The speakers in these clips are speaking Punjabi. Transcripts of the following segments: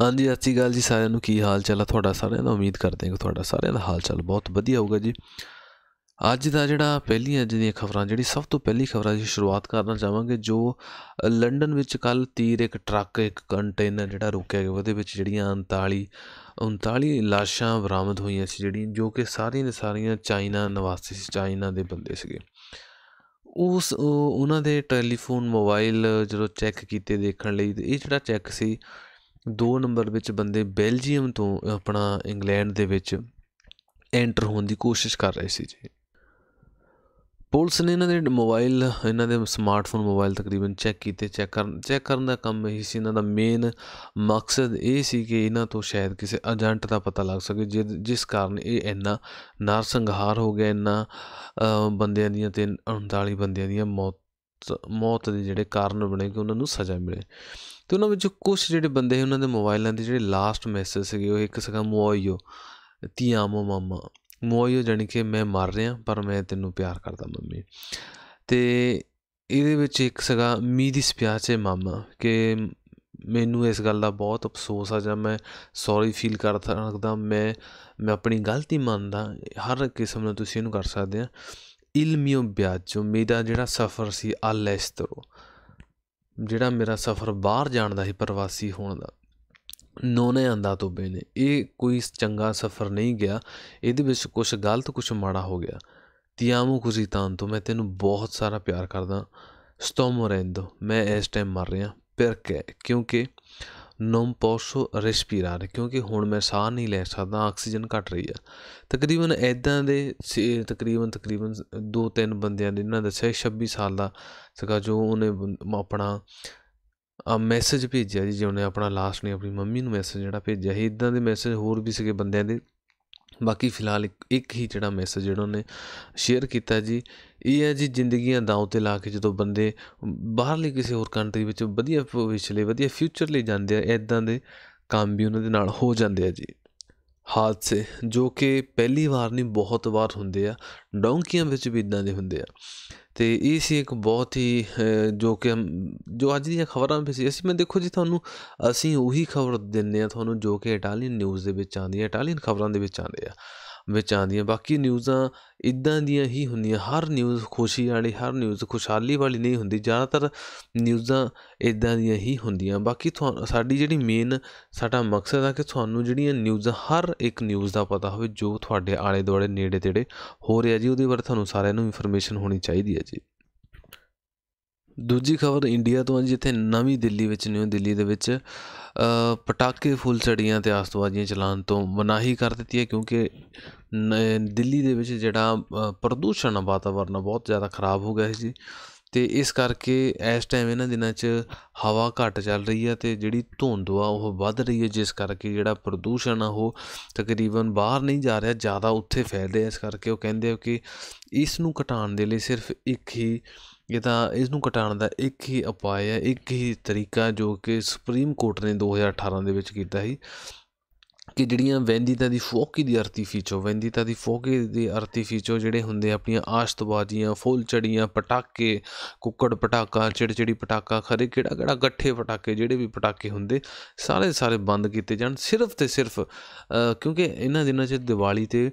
ਹਾਂਜੀ ਸਤਿ ਸ਼੍ਰੀ ਅਕਾਲ ਜੀ ਸਾਰਿਆਂ ਨੂੰ ਕੀ ਹਾਲ ਚਾਲ ਆ ਤੁਹਾਡਾ ਸਾਰਿਆਂ ਦਾ ਉਮੀਦ ਕਰਦੇ ਹਾਂ ਕਿ ਤੁਹਾਡਾ ਸਾਰਿਆਂ ਦਾ ਹਾਲ ਚਾਲ ਬਹੁਤ ਵਧੀਆ ਹੋਊਗਾ ਜੀ ਅੱਜ ਦਾ ਜਿਹੜਾ ਪਹਿਲੀ ਅੱਜ ਦੀਆਂ ਖਬਰਾਂ ਜਿਹੜੀ ਸਭ ਤੋਂ ਪਹਿਲੀ ਖਬਰਾਂ ਦੀ ਸ਼ੁਰੂਆਤ ਕਰਨਾ ਚਾਹਾਂਗੇ ਜੋ ਲੰਡਨ ਵਿੱਚ ਕੱਲ ਤੀਰ ਇੱਕ ਟਰੱਕ ਇੱਕ ਕੰਟੇਨਰ ਜਿਹੜਾ ਰੁਕਿਆ ਗਿਆ ਉਹਦੇ ਵਿੱਚ ਜਿਹੜੀਆਂ 39 39 ਲਾਸ਼ਾਂ ਬਰਾਮਦ ਹੋਈਆਂ ਸੀ ਜਿਹੜੀਆਂ ਜੋ ਕਿ ਸਾਰੀਆਂ ਦੇ ਸਾਰੀਆਂ ਚਾਈਨਾ ਨਿਵਾਸੀ ਸੀ ਚਾਈਨਾ ਦੇ ਬੰਦੇ ਸੀਗੇ ਉਸ ਉਹਨਾਂ ਦੇ ਟੈਲੀਫੋਨ ਮੋਬਾਈਲ ਜਦੋਂ ਚੈੱਕ ਕੀਤੇ ਦੇਖਣ ਲਈ ਇਹ ਜਿਹੜਾ ਚੈੱਕ ਸੀ ਦੋ ਨੰਬਰ ਵਿੱਚ ਬੰਦੇ ਬੈਲਜੀਅਮ ਤੋਂ ਆਪਣਾ ਇੰਗਲੈਂਡ ਦੇ ਵਿੱਚ ਐਂਟਰ ਹੋਣ ਦੀ ਕੋਸ਼ਿਸ਼ ਕਰ ਰਹੇ ਸੀ ਜੀ ਪੁਲਿਸ ਨੇ ਇਹਨਾਂ ਦੇ ਮੋਬਾਈਲ ਇਹਨਾਂ ਦੇ ਸਮਾਰਟਫੋਨ ਮੋਬਾਈਲ ਤਕਰੀਬਨ ਚੈੱਕ ਕੀਤੇ ਚੈੱਕ ਕਰਨ ਚੈੱਕ ਕਰਨ ਦਾ ਕੰਮ ਇਹ ਸੀ ਇਹਨਾਂ ਦਾ ਮੇਨ ਮਕਸਦ ਇਹ ਸੀ ਕਿ ਇਹਨਾਂ ਤੋਂ ਸ਼ਾਇਦ ਕਿਸੇ ਏਜੰਟ ਦਾ ਪਤਾ ਲੱਗ ਸਕੇ ਜਿਸ ਕਾਰਨ ਇਹ ਇੰਨਾ ਨਰਸੰਘਾਰ ਹੋ ਗਿਆ ਇੰਨਾ ਬੰਦਿਆਂ ਦੀਆਂ ਤੇ 39 ਬੰਦਿਆਂ ਦੀਆਂ ਮੌਤ ਮੌਤ ਦੇ ਜਿਹੜੇ ਕਾਰਨ ਬਣੇ ਕਿ ਉਹਨਾਂ ਨੂੰ ਸਜ਼ਾ ਮਿਲੇ ਤੇ ਉਹਨਾਂ ਵਿੱਚ ਕੁਝ ਜਿਹੜੇ ਬੰਦੇ ਸੀ ਉਹਨਾਂ ਦੇ ਮੋਬਾਈਲਾਂ ਦੇ ਜਿਹੜੇ ਲਾਸਟ ਮੈਸੇਜ ਸੀਗੇ ਉਹ ਇੱਕ ਸਗਾ ਮੋਇਓ ਤੀ ਆਮੋ ਮਮਾ ਮੋਇਓ ਜਾਨੀ ਕਿ ਮੈਂ ਮਰ ਰਿਹਾ ਪਰ ਮੈਂ ਤੈਨੂੰ ਪਿਆਰ ਕਰਦਾ ਮੰਮੀ ਤੇ ਇਹਦੇ ਵਿੱਚ ਇੱਕ ਸਗਾ ਮੀ ਦੀ ਚ ਮਮਾ ਕਿ ਮੈਨੂੰ ਇਸ ਗੱਲ ਦਾ ਬਹੁਤ ਅਫਸੋਸ ਆ ਜਾਂ ਮੈਂ ਸੌਰੀ ਫੀਲ ਕਰਦਾ ਰੱਖਦਾ ਮੈਂ ਮੈਂ ਆਪਣੀ ਗਲਤੀ ਮੰਨਦਾ ਹਰ ਕਿਸਮ ਨਾਲ ਤੁਸੀਂ ਇਹਨੂੰ ਕਰ ਸਕਦੇ ਆ ਇਲਮੀਓ ਬਿਆਜੋ ਮੇਰਾ ਜਿਹੜਾ ਸਫ਼ਰ ਸੀ ਅਲੈਸਤਰੋ ਜਿਹੜਾ ਮੇਰਾ ਸਫ਼ਰ ਬਾਹਰ ਜਾਣ ਦਾ ਸੀ ਪ੍ਰਵਾਸੀ ਹੋਣ ਦਾ ਨੋਨੇ ਆਂਦਾ ਤੋਬੇ ਨੇ ਇਹ ਕੋਈ ਚੰਗਾ ਸਫ਼ਰ ਨਹੀਂ ਗਿਆ ਇਹਦੇ ਵਿੱਚ ਕੁਝ ਗਲਤ ਕੁਝ ਮਾੜਾ ਹੋ ਗਿਆ ਤਿਆਮੂ ਤੀਆਮੂ ਤਾਂ ਤੋਂ ਮੈਂ ਤੈਨੂੰ ਬਹੁਤ ਸਾਰਾ ਪਿਆਰ ਕਰਦਾ ਸਤੋਮੋ ਰੈਂਦੋ ਮੈਂ ਇਸ ਟਾਈਮ ਮਰ ਰਿਹਾ ਪਰ ਕਿਉਂਕਿ ਨੋਨ ਪੋਸੋ respirare ਕਿਉਂਕਿ ਹੁਣ ਮੈਂ ਸਾਹ ਨਹੀਂ ਲੈ ਸਕਦਾ ਆਕਸੀਜਨ ਘਟ ਰਹੀ ਆ ਤਕਰੀਬਨ ਐਦਾਂ ਦੇ ਤਕਰੀਬਨ ਤਕਰੀਬਨ 2-3 ਬੰਦਿਆਂ ਨੇ ਇਹਨਾਂ ਦੱਸਿਆ 26 ਸਾਲ ਦਾ ਸਗਾ ਜੋ ਉਹਨੇ ਆਪਣਾ ਆ ਮੈਸੇਜ ਭੇਜਿਆ ਜੀ ਜਿਉਂਨੇ ਆਪਣਾ ਲਾਸਟ ਨੇ ਆਪਣੀ ਮੰਮੀ ਨੂੰ ਮੈਸੇਜ ਜਿਹੜਾ ਭੇਜਿਆ ਹੈ ਇਦਾਂ ਦੇ ਮੈਸੇਜ ਹੋਰ ਵੀ ਸਕੇ ਬੰਦਿਆਂ ਦੇ ਬਾਕੀ ਫਿਲਹਾਲ ਇੱਕ ਹੀ ਜਿਹੜਾ ਮੈਸੇਜ ਜਿਹੜਾ ਉਹਨੇ ਸ਼ੇਅਰ ਕੀਤਾ ਜੀ ਇਹ ਹੈ ਜੀ ਜ਼ਿੰਦਗੀਆਂ ਦਾਅ ਤੇ ਲਾ ਕੇ ਜਦੋਂ ਬੰਦੇ ਬਾਹਰਲੀ ਕਿਸੇ ਹੋਰ ਕੰਟਰੀ ਵਿੱਚ ਵਧੀਆ ਭਵਿੱਖ ਲਈ ਵਧੀਆ ਫਿਊਚਰ ਲਈ ਜਾਂਦੇ ਆ ਇਦਾਂ ਦੇ ਕੰਮ ਵੀ ਉਹਨਾਂ ਦੇ ਨਾਲ ਹੋ ਜਾਂਦੇ ਆ ਜੀ ਹਾਦਸੇ ਜੋ ਕਿ ਪਹਿਲੀ ਵਾਰ ਨਹੀਂ ਬਹੁਤ ਵਾਰ ਹੁੰਦੇ ਆ ਡੌਂਕੀਆਂ ਵਿੱਚ ਵੀ ਇਦਾਂ ਦੇ ਹੁੰਦੇ ਆ ਤੇ ਇਹ ਸੀ ਇੱਕ ਬਹੁਤ ਹੀ ਜੋ ਕਿ ਜੋ ਅੱਜ ਦੀਆਂ ਖਬਰਾਂ ਵਿੱਚ ਸੀ ਅਸੀਂ ਮੈਂ ਦੇਖੋ ਜੀ ਤੁਹਾਨੂੰ ਅਸੀਂ ਉਹੀ ਖਬਰ ਦਿੰਨੇ ਆ ਤੁਹਾਨੂੰ ਜੋ ਕਿ ਇਟਾਲੀਅਨ ਨਿਊਜ਼ ਦੇ ਵਿੱਚ ਆਉਂਦੀ ਹੈ ਇਟਾਲੀਅਨ ਖਬਰਾਂ ਦੇ ਵਿੱਚ ਆਉਂਦੇ ਆ ਵਿੱਚ ਆਉਂਦੀਆਂ ਬਾਕੀ ਨਿਊਜ਼ਾਂ ਇਦਾਂ ਦੀਆਂ ਹੀ ਹੁੰਦੀਆਂ ਹਰ ਨਿਊਜ਼ ਖੁਸ਼ੀ ਵਾਲੀ ਹਰ ਨਿਊਜ਼ ਖੁਸ਼ਹਾਲੀ ਵਾਲੀ ਨਹੀਂ ਹੁੰਦੀ ਜ਼ਿਆਦਾਤਰ ਨਿਊਜ਼ਾਂ ਇਦਾਂ ਦੀਆਂ ਹੀ ਹੁੰਦੀਆਂ ਬਾਕੀ ਤੁਹਾਨੂੰ ਸਾਡੀ ਜਿਹੜੀ ਮੇਨ ਸਾਡਾ ਮਕਸਦ ਆ ਕਿ ਤੁਹਾਨੂੰ ਜਿਹੜੀਆਂ ਨਿਊਜ਼ਾਂ ਹਰ ਇੱਕ ਨਿਊਜ਼ ਦਾ ਪਤਾ ਹੋਵੇ ਜੋ ਤੁਹਾਡੇ ਆਲੇ ਦੁਆਲੇ ਨੇੜੇ ਤੇੜੇ ਹੋ ਰਿਹਾ ਜੀ ਉਹਦੇ ਬਾਰੇ ਤੁਹਾਨੂੰ ਸਾਰਿਆਂ ਨੂੰ ਇਨਫੋਰਮੇਸ਼ਨ ਹੋਣੀ ਚਾਹੀਦੀ ਹੈ ਜੀ ਦੂਜੀ ਖਬਰ ਇੰਡੀਆ ਤੋਂ ਜਿੱਥੇ ਨਵੀਂ ਦਿੱਲੀ ਵਿੱਚ ਨਿਊ ਦਿੱਲੀ ਦੇ ਵਿੱਚ ਪਟਾਕੇ ਫੁੱਲ ਛੜੀਆਂ ਤੇ ਆਸਤਵਾਜੀਆਂ ਚਲਾਉਣ ਤੋਂ ਮਨਾਹੀ ਕਰ ਦਿੱਤੀ ਹੈ ਕਿਉਂਕਿ ਦਿੱਲੀ ਦੇ ਵਿੱਚ ਜਿਹੜਾ ਪ੍ਰਦੂਸ਼ਣ ਵਾਤਾਵਰਣ ਬਹੁਤ ਜ਼ਿਆਦਾ ਖਰਾਬ ਹੋ ਗਿਆ ਸੀ ਤੇ ਇਸ ਕਰਕੇ ਇਸ ਟਾਈਮ ਇਹਨਾਂ ਦਿਨਾਂ 'ਚ ਹਵਾ ਘੱਟ ਚੱਲ ਰਹੀ ਹੈ ਤੇ ਜਿਹੜੀ ਧੁੰਦ ਆ ਉਹ ਵੱਧ ਰਹੀ ਹੈ ਜਿਸ ਕਰਕੇ ਜਿਹੜਾ ਪ੍ਰਦੂਸ਼ਣ ਆ ਉਹ ਤਕਰੀਬਨ ਬਾਹਰ ਨਹੀਂ ਜਾ ਰਿਹਾ ਜ਼ਿਆਦਾ ਉੱਥੇ ਫੈਲ ਰਿਹਾ ਇਸ ਕਰਕੇ ਉਹ ਕਹਿੰਦੇ ਕਿ ਇਸ ਨੂੰ ਘਟਾਉਣ ਦੇ ਲਈ ਸਿਰਫ ਇੱਕ ਹੀ ਇਹ ਤਾਂ ਇਸ ਨੂੰ ਘਟਾਉਣ ਦਾ ਇੱਕ ਹੀ ਉਪਾਅ ਹੈ ਇੱਕ ਹੀ ਤਰੀਕਾ ਜੋ ਕਿ ਸੁਪਰੀਮ ਕੋਰਟ ਨੇ 2018 ਦੇ ਵਿੱਚ ਕੀਤਾ ਸੀ ਕਿ ਜਿਹੜੀਆਂ ਵੈਂਦੀਤਾ ਦੀ ਫੋਕੀ ਦੀ ਆਰਟੀਫੀਸ਼ੋ ਵੈਂਦੀਤਾ ਦੀ ਫੋਕੀ ਦੀ ਆਰਟੀਫੀਸ਼ੋ ਜਿਹੜੇ ਹੁੰਦੇ ਆਪਣੀਆਂ ਆਸ਼ਤਬਾਜ਼ੀਆਂ ਫੁੱਲ ਚੜੀਆਂ ਪਟਾਕੇ ਕੁੱਕੜ ਪਟਾਕਾ ਚਿੜਚਿੜੀ ਪਟਾਕਾ ਖਰੇ ਕਿਹੜਾ ਕਿਹੜਾ ਗੱਠੇ ਪਟਾਕੇ ਜਿਹੜੇ ਵੀ ਪਟਾਕੇ ਹੁੰਦੇ ਸਾਰੇ ਸਾਰੇ ਬੰਦ ਕੀਤੇ ਜਾਣ ਸਿਰਫ ਤੇ ਸਿਰਫ ਕਿਉਂਕਿ ਇਹਨਾਂ ਦਿਨਾਂ 'ਚ ਦੀਵਾਲੀ ਤੇ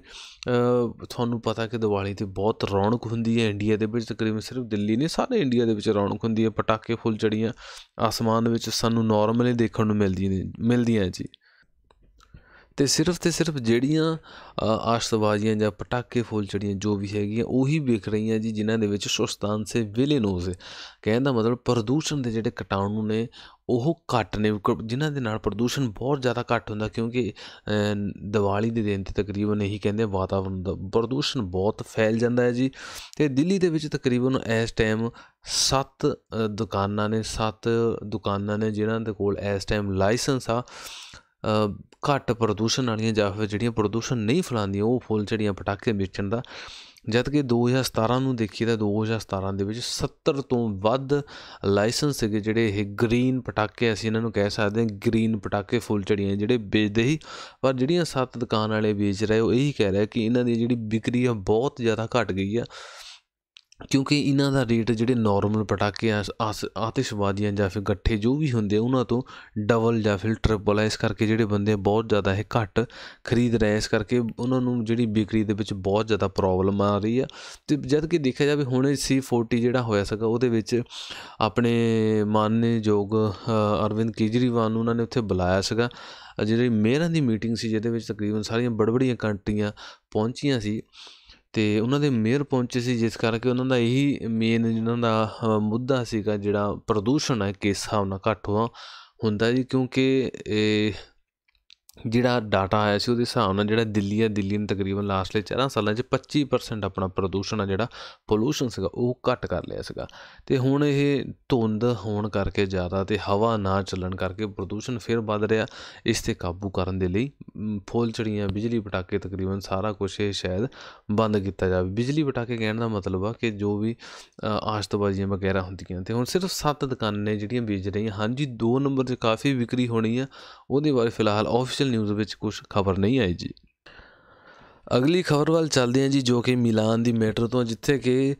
ਤੁਹਾਨੂੰ ਪਤਾ ਕਿ ਦੀਵਾਲੀ ਤੇ ਬਹੁਤ ਰੌਣਕ ਹੁੰਦੀ ਹੈ ਇੰਡੀਆ ਦੇ ਵਿੱਚ ਤਕਰੀਬਨ ਸਿਰਫ ਦਿੱਲੀ ਨਹੀਂ ਸਾਰੇ ਇੰਡੀਆ ਦੇ ਵਿੱਚ ਰੌਣਕ ਹੁੰਦੀ ਹੈ ਪਟਾਕੇ ਫੁੱਲ ਚੜੀਆਂ ਆਸਮਾਨ ਵਿੱਚ ਸਾਨੂੰ ਨਾਰਮਲੀ ਦੇਖਣ ਨੂੰ ਮਿਲਦੀਆਂ ਨੇ ਮਿਲਦੀਆਂ ਜੀ ਤੇ ਸਿਰਫ ਤੇ ਸਿਰਫ ਜਿਹੜੀਆਂ ਆਸ਼ਤਵਾਜ਼ੀਆਂ ਜਾਂ ਪਟਾਕੇ ਫੁੱਲਝੜੀਆਂ ਜੋ ਵੀ ਹੈਗੀਆਂ ਉਹੀ ਵੇਖ ਰਹੀਆਂ ਜੀ ਜਿਨ੍ਹਾਂ ਦੇ ਵਿੱਚ ਸੁਸਤਾਨ ਸੇ ਵਿਲੇਨੋਸ ਹੈ ਕਹਿਣ ਦਾ ਮਤਲਬ ਪ੍ਰਦੂਸ਼ਣ ਦੇ ਜਿਹੜੇ ਕਟਾਣੂ ਨੇ ਉਹ ਘੱਟ ਨੇ ਜਿਨ੍ਹਾਂ ਦੇ ਨਾਲ ਪ੍ਰਦੂਸ਼ਣ ਬਹੁਤ ਜ਼ਿਆਦਾ ਘੱਟ ਹੁੰਦਾ ਕਿਉਂਕਿ ਦੀਵਾਲੀ ਦੇ ਦਿਨ ਤੇ ਤਕਰੀਬਨ ਇਹੀ ਕਹਿੰਦੇ ਵਾਤਾਵਰਣ ਦਾ ਪ੍ਰਦੂਸ਼ਣ ਬਹੁਤ ਫੈਲ ਜਾਂਦਾ ਹੈ ਜੀ ਤੇ ਦਿੱਲੀ ਦੇ ਵਿੱਚ ਤਕਰੀਬਨ ਇਸ ਟਾਈਮ 7 ਦੁਕਾਨਾਂ ਨੇ 7 ਦੁਕਾਨਾਂ ਨੇ ਜਿਨ੍ਹਾਂ ਦੇ ਕੋਲ ਇਸ ਟਾਈਮ ਲਾਇਸੈਂਸ ਆ ਘੱਟ ਪ੍ਰਦੂਸ਼ਣ ਵਾਲੀਆਂ ਜਾਂ ਫਿਰ ਜਿਹੜੀਆਂ ਪ੍ਰਦੂਸ਼ਣ ਨਹੀਂ ਫਲਾਉਂਦੀਆਂ ਉਹ ਫੁੱਲ ਜਿਹੜੀਆਂ ਪਟਾਕੇ ਵੇਚਣ ਦਾ ਜਦ ਕਿ 2017 ਨੂੰ ਦੇਖੀ ਤਾਂ 2017 ਦੇ ਵਿੱਚ 70 ਤੋਂ ਵੱਧ ਲਾਇਸੈਂਸ ਸੀਗੇ ਜਿਹੜੇ ਇਹ ਗ੍ਰੀਨ ਪਟਾਕੇ ਅਸੀਂ ਇਹਨਾਂ ਨੂੰ ਕਹਿ ਸਕਦੇ ਹਾਂ ਗ੍ਰੀਨ ਪਟਾਕੇ ਫੁੱਲ ਚੜੀਆਂ ਜਿਹੜੇ ਵੇਚਦੇ ਹੀ ਪਰ ਜਿਹੜੀਆਂ ਸੱਤ ਦੁਕਾਨ ਵਾਲੇ ਵੇਚ ਰਹੇ ਉਹ ਇਹੀ ਕਹਿ ਰਿਹਾ ਕਿ ਇਹਨਾਂ ਦੀ ਜਿਹੜੀ ਵਿਕਰੀ ਆ ਬਹੁਤ ਜ਼ਿਆਦਾ ਘਟ ਗਈ ਆ ਕਿਉਂਕਿ ਇਹਨਾਂ ਦਾ ਰੇਟ ਜਿਹੜੇ ਨਾਰਮਲ ਪਟਾਕੇ ਆਤਿਸ਼ਬਾਜ਼ੀਆਂ ਜਾਂ ਫਿਰ ਗੱਠੇ ਜੋ ਵੀ ਹੁੰਦੇ ਉਹਨਾਂ ਤੋਂ ਡਬਲ ਜਾਂ ਫਿਰ ਟ੍ਰਿਪਲ ਇਸ ਕਰਕੇ ਜਿਹੜੇ ਬੰਦੇ ਬਹੁਤ ਜ਼ਿਆਦਾ ਇਹ ਘੱਟ ਖਰੀਦ ਰਹੇ ਇਸ ਕਰਕੇ ਉਹਨਾਂ ਨੂੰ ਜਿਹੜੀ ਵਿਕਰੀ ਦੇ ਵਿੱਚ ਬਹੁਤ ਜ਼ਿਆਦਾ ਪ੍ਰੋਬਲਮ ਆ ਰਹੀ ਆ ਤੇ ਜਦ ਕਿ ਦੇਖਿਆ ਜਾਵੇ ਹੁਣ C40 ਜਿਹੜਾ ਹੋਇਆ ਸੀਗਾ ਉਹਦੇ ਵਿੱਚ ਆਪਣੇ ਮਾਨਯੋਗ ਅਰਵਿੰਦ ਕੇਜਰੀਵਾਲ ਨੂੰ ਉਹਨਾਂ ਨੇ ਉੱਥੇ ਬੁਲਾਇਆ ਸੀਗਾ ਜਿਹੜੀ ਮੇਰਾਂ ਦੀ ਮੀਟਿੰਗ ਸੀ ਜਿਹਦੇ ਵਿੱਚ ਤਕਰੀਬਨ ਸਾਰੀਆਂ ਬੜਬੜੀਆਂ ਕੰਟਰੀਆਂ ਪਹੁੰਚੀਆਂ ਸੀ ਤੇ ਉਹਨਾਂ ਦੇ ਮੇਅਰ ਪਹੁੰਚੇ ਸੀ ਜਿਸ ਕਰਕੇ ਉਹਨਾਂ ਦਾ ਇਹੀ ਮੇਨ ਜਿਹਨਾਂ ਦਾ ਮੁੱਦਾ ਸੀਗਾ ਜਿਹੜਾ ਪ੍ਰਦੂਸ਼ਣ ਹੈ ਕਿਸ ਹਿਸਾਬ ਨਾਲ ਘੱਟ ਹੋਣਾ ਹੁੰਦਾ ਜੀ ਕਿਉਂਕਿ ਇਹ ਜਿਹੜਾ ਡਾਟਾ ਆਇਆ ਸੀ ਉਹਦੇ ਹਿਸਾਬ ਨਾਲ ਜਿਹੜਾ ਦਿੱਲੀ ਆ ਦਿੱਲੀ ਨੇ ਤਕਰੀਬਨ ਲਾਸਟਲੇ 4 ਸਾਲਾਂ 'ਚ 25% ਆਪਣਾ ਪ੍ਰਦੂਸ਼ਣ ਆ ਜਿਹੜਾ ਪੋਲੂਸ਼ਨ ਸੀਗਾ ਉਹ ਘਟ ਕਰ ਲਿਆ ਸੀਗਾ ਤੇ ਹੁਣ ਇਹ ਧੁੰਦ ਹੋਣ ਕਰਕੇ ਜ਼ਿਆਦਾ ਤੇ ਹਵਾ ਨਾ ਚੱਲਣ ਕਰਕੇ ਪ੍ਰਦੂਸ਼ਣ ਫਿਰ ਵੱਧ ਰਿਹਾ ਇਸ ਤੇ ਕਾਬੂ ਕਰਨ ਦੇ ਲਈ ਫੁੱਲ ਚੜੀਆਂ ਬਿਜਲੀ ਪਟਾਕੇ ਤਕਰੀਬਨ ਸਾਰਾ ਕੁਝ ਇਹ ਸ਼ਾਇਦ ਬੰਦ ਕੀਤਾ ਜਾਵੇ ਬਿਜਲੀ ਪਟਾਕੇ ਕਹਿਣ ਦਾ ਮਤਲਬ ਆ ਕਿ ਜੋ ਵੀ ਆਸ਼ਤਬਾਜ਼ੀਆਂ ਵਗੈਰਾ ਹੁੰਦੀਆਂ ਤੇ ਹੁਣ ਸਿਰਫ ਸੱਤ ਦੁਕਾਨਾਂ ਨੇ ਜਿਹੜੀਆਂ ਵੇਚ ਰਹੀਆਂ ਹਾਂਜੀ 2 ਨੰਬਰ ਤੇ ਕਾਫੀ ਵਿਕਰੀ ਹੋਣੀ ਆ ਉਹਦੇ ਬਾਰੇ ਫਿਲਹਾਲ ਆਫੀਸ਼ੀਅਲ ਨਿਊਜ਼ ਵਿੱਚ ਕੁਝ ਖਬਰ ਨਹੀਂ ਆਈ ਜੀ ਅਗਲੀ ਖਬਰ ਵੱਲ ਚੱਲਦੇ ਹਾਂ ਜੀ ਜੋ ਕਿ ਮਿਲਾਨ ਦੀ ਮੈਟਰ ਤੋਂ ਜਿੱਥੇ ਕਿ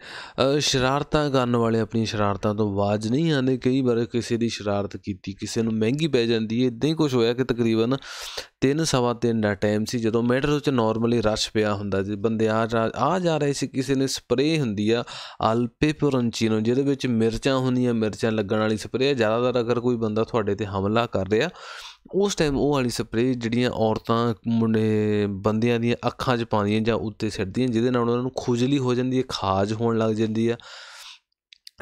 ਸ਼ਰਾਰਤਾਂ ਕਰਨ ਵਾਲੇ ਆਪਣੀ ਸ਼ਰਾਰਤਾਂ ਤੋਂ ਬਾਜ ਨਹੀਂ ਆਉਂਦੇ ਕਈ ਵਾਰ ਕਿਸੇ ਦੀ ਸ਼ਰਾਰਤ ਕੀਤੀ ਕਿਸੇ ਨੂੰ ਮਹਿੰਗੀ ਪੈ ਜਾਂਦੀ ਹੈ ਇਦਾਂ ਹੀ ਕੁਝ ਹੋਇਆ ਕਿ ਤਕਰੀਬਨ ਤਿੰਨ ਸਵਾ ਤਿੰਨ ਦਾ ਟਾਈਮ ਸੀ ਜਦੋਂ ਮੈਟਰੋ 'ਚ ਨਾਰਮਲੀ ਰਸ਼ ਪਿਆ ਹੁੰਦਾ ਜੀ ਬੰਦੇ ਆ ਆ ਜਾ ਰਹੇ ਸੀ ਕਿਸੇ ਨੇ ਸਪਰੇ ਹੁੰਦੀ ਆ ਆਲਪੇ ਨੂੰ ਜਿਹਦੇ ਵਿੱਚ ਮਿਰਚਾਂ ਹੁੰਦੀਆਂ ਮਿਰਚਾਂ ਲੱਗਣ ਵਾਲੀ ਆ ਜ਼ਿਆਦਾਤਰ ਅਗਰ ਕੋਈ ਬੰਦਾ ਤੁਹਾਡੇ ਤੇ ਹਮਲਾ ਕਰ ਰਿਹਾ ਉਸ ਟਾਈਮ ਉਹ ਵਾਲੀ ਸਪਰੇ ਜਿਹੜੀਆਂ ਔਰਤਾਂ ਮੁੰਡੇ ਬੰਦਿਆਂ ਦੀਆਂ ਅੱਖਾਂ 'ਚ ਪਾਉਂਦੀਆਂ ਜਾਂ ਉੱਤੇ ਸਿੱਟਦੀਆਂ ਜਿਹਦੇ ਨਾਲ ਉਹਨਾਂ ਨੂੰ ਖੁਜਲੀ ਹੋ ਜਾਂਦੀ ਹੈ ਖਾਜ ਹੋਣ ਲੱਗ ਜਾਂਦੀ ਆ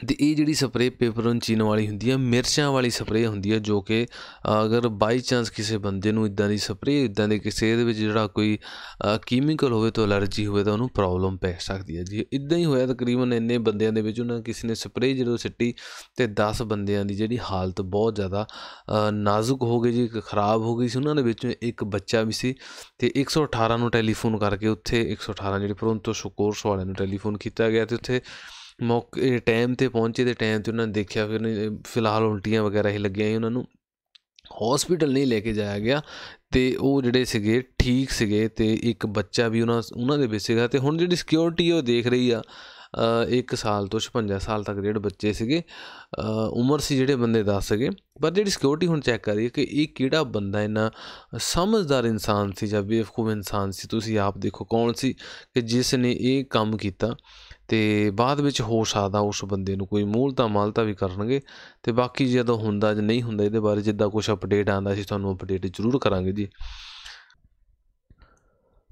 ਤੇ ਇਹ ਜਿਹੜੀ ਸਪਰੇਅ ਚੀਨ ਵਾਲੀ ਹੁੰਦੀ ਹੈ ਮਿਰਚਾਂ ਵਾਲੀ ਸਪਰੇ ਹੁੰਦੀ ਹੈ ਜੋ ਕਿ ਅਗਰ ਬਾਈ ਚਾਂਸ ਕਿਸੇ ਬੰਦੇ ਨੂੰ ਇਦਾਂ ਦੀ ਸਪਰੇ ਇਦਾਂ ਦੇ ਕਿਸੇ ਦੇ ਵਿੱਚ ਜਿਹੜਾ ਕੋਈ ਕੀਮੀਕਲ ਹੋਵੇ ਤਾਂ ਅਲਰਜੀ ਹੋਵੇ ਤਾਂ ਉਹਨੂੰ ਪ੍ਰੋਬਲਮ ਪੈ ਸਕਦੀ ਹੈ ਜੀ ਇਦਾਂ ਹੀ ਹੋਇਆ ਤਕਰੀਬਨ ਇੰਨੇ ਬੰਦਿਆਂ ਦੇ ਵਿੱਚ ਉਹਨਾਂ ਕਿਸੇ ਨੇ ਸਪਰੇ ਜਦੋਂ ਸਿੱਟੀ ਤੇ 10 ਬੰਦਿਆਂ ਦੀ ਜਿਹੜੀ ਹਾਲਤ ਬਹੁਤ ਜ਼ਿਆਦਾ ਨਾਜ਼ੁਕ ਹੋ ਗਈ ਜੀ ਖਰਾਬ ਹੋ ਗਈ ਸੀ ਉਹਨਾਂ ਦੇ ਵਿੱਚੋਂ ਇੱਕ ਬੱਚਾ ਵੀ ਸੀ ਤੇ 118 ਨੂੰ ਟੈਲੀਫੋਨ ਕਰਕੇ ਉੱਥੇ 118 ਜਿਹੜੇ ਪ੍ਰੋਂਤੋ ਕੋਰਸ ਵਾਲਿਆਂ ਨੂੰ ਟੈਲੀਫੋਨ ਕੀਤਾ ਗਿਆ ਤੇ ਉੱਥੇ ਮੌਕੇ ਟਾਈਮ ਤੇ ਪਹੁੰਚੇ ਤੇ ਟਾਈਮ ਤੇ ਉਹਨਾਂ ਨੇ ਦੇਖਿਆ ਫਿਰ ਫਿਲਹਾਲ ਉਲਟੀਆਂ ਵਗੈਰਾ ਹੀ ਲੱਗੀਆਂ ਸੀ ਉਹਨਾਂ ਨੂੰ ਹਸਪੀਟਲ ਨਹੀਂ ਲੈ ਕੇ ਜਾਇਆ ਗਿਆ ਤੇ ਉਹ ਜਿਹੜੇ ਸੀਗੇ ਠੀਕ ਸੀਗੇ ਤੇ ਇੱਕ ਬੱਚਾ ਵੀ ਉਹਨਾਂ ਉਹਨਾਂ ਦੇ ਵਿੱਚ ਸੀਗਾ ਤੇ ਹੁਣ ਜਿਹੜੀ ਸਿਕਿਉਰਿਟੀ ਉਹ ਦੇਖ ਰਹੀ ਆ ਇੱਕ ਸਾਲ ਤੋਂ 56 ਸਾਲ ਤੱਕ ਜਿਹੜੇ ਬੱਚੇ ਸੀਗੇ ਉਮਰ ਸੀ ਜਿਹੜੇ ਬੰਦੇ ਦਾ ਸੀਗੇ ਪਰ ਜਿਹੜੀ ਸਿਕਿਉਰਿਟੀ ਹੁਣ ਚੈੱਕ ਕਰ ਕਿ ਇਹ ਕਿਹੜਾ ਬੰਦਾ ਇਹਨਾਂ ਸਮਝਦਾਰ ਇਨਸਾਨ ਸੀ ਜਾਂ ਬੇਵਕੂਫ ਇਨਸਾਨ ਸੀ ਤੁਸੀਂ ਆਪ ਦੇਖੋ ਕੌਣ ਸੀ ਕਿ ਜਿਸ ਨੇ ਇਹ ਕੰਮ ਕੀਤਾ ਤੇ ਬਾਅਦ ਵਿੱਚ ਹੋ ਸਕਦਾ ਉਸ ਬੰਦੇ ਨੂੰ ਕੋਈ ਮੂਲਤਾ ਮਾਲਤਾ ਵੀ ਕਰਨਗੇ ਤੇ ਬਾਕੀ ਜਦੋਂ ਹੁੰਦਾ ਜਾਂ ਨਹੀਂ ਹੁੰਦਾ ਇਹਦੇ ਬਾਰੇ ਜਿੱਦਾਂ ਕੁਝ ਅਪਡੇਟ ਆਂਦਾ ਸੀ ਤੁਹਾਨੂੰ ਅਪਡੇਟ ਜ਼ਰੂਰ ਕਰਾਂਗੇ ਜੀ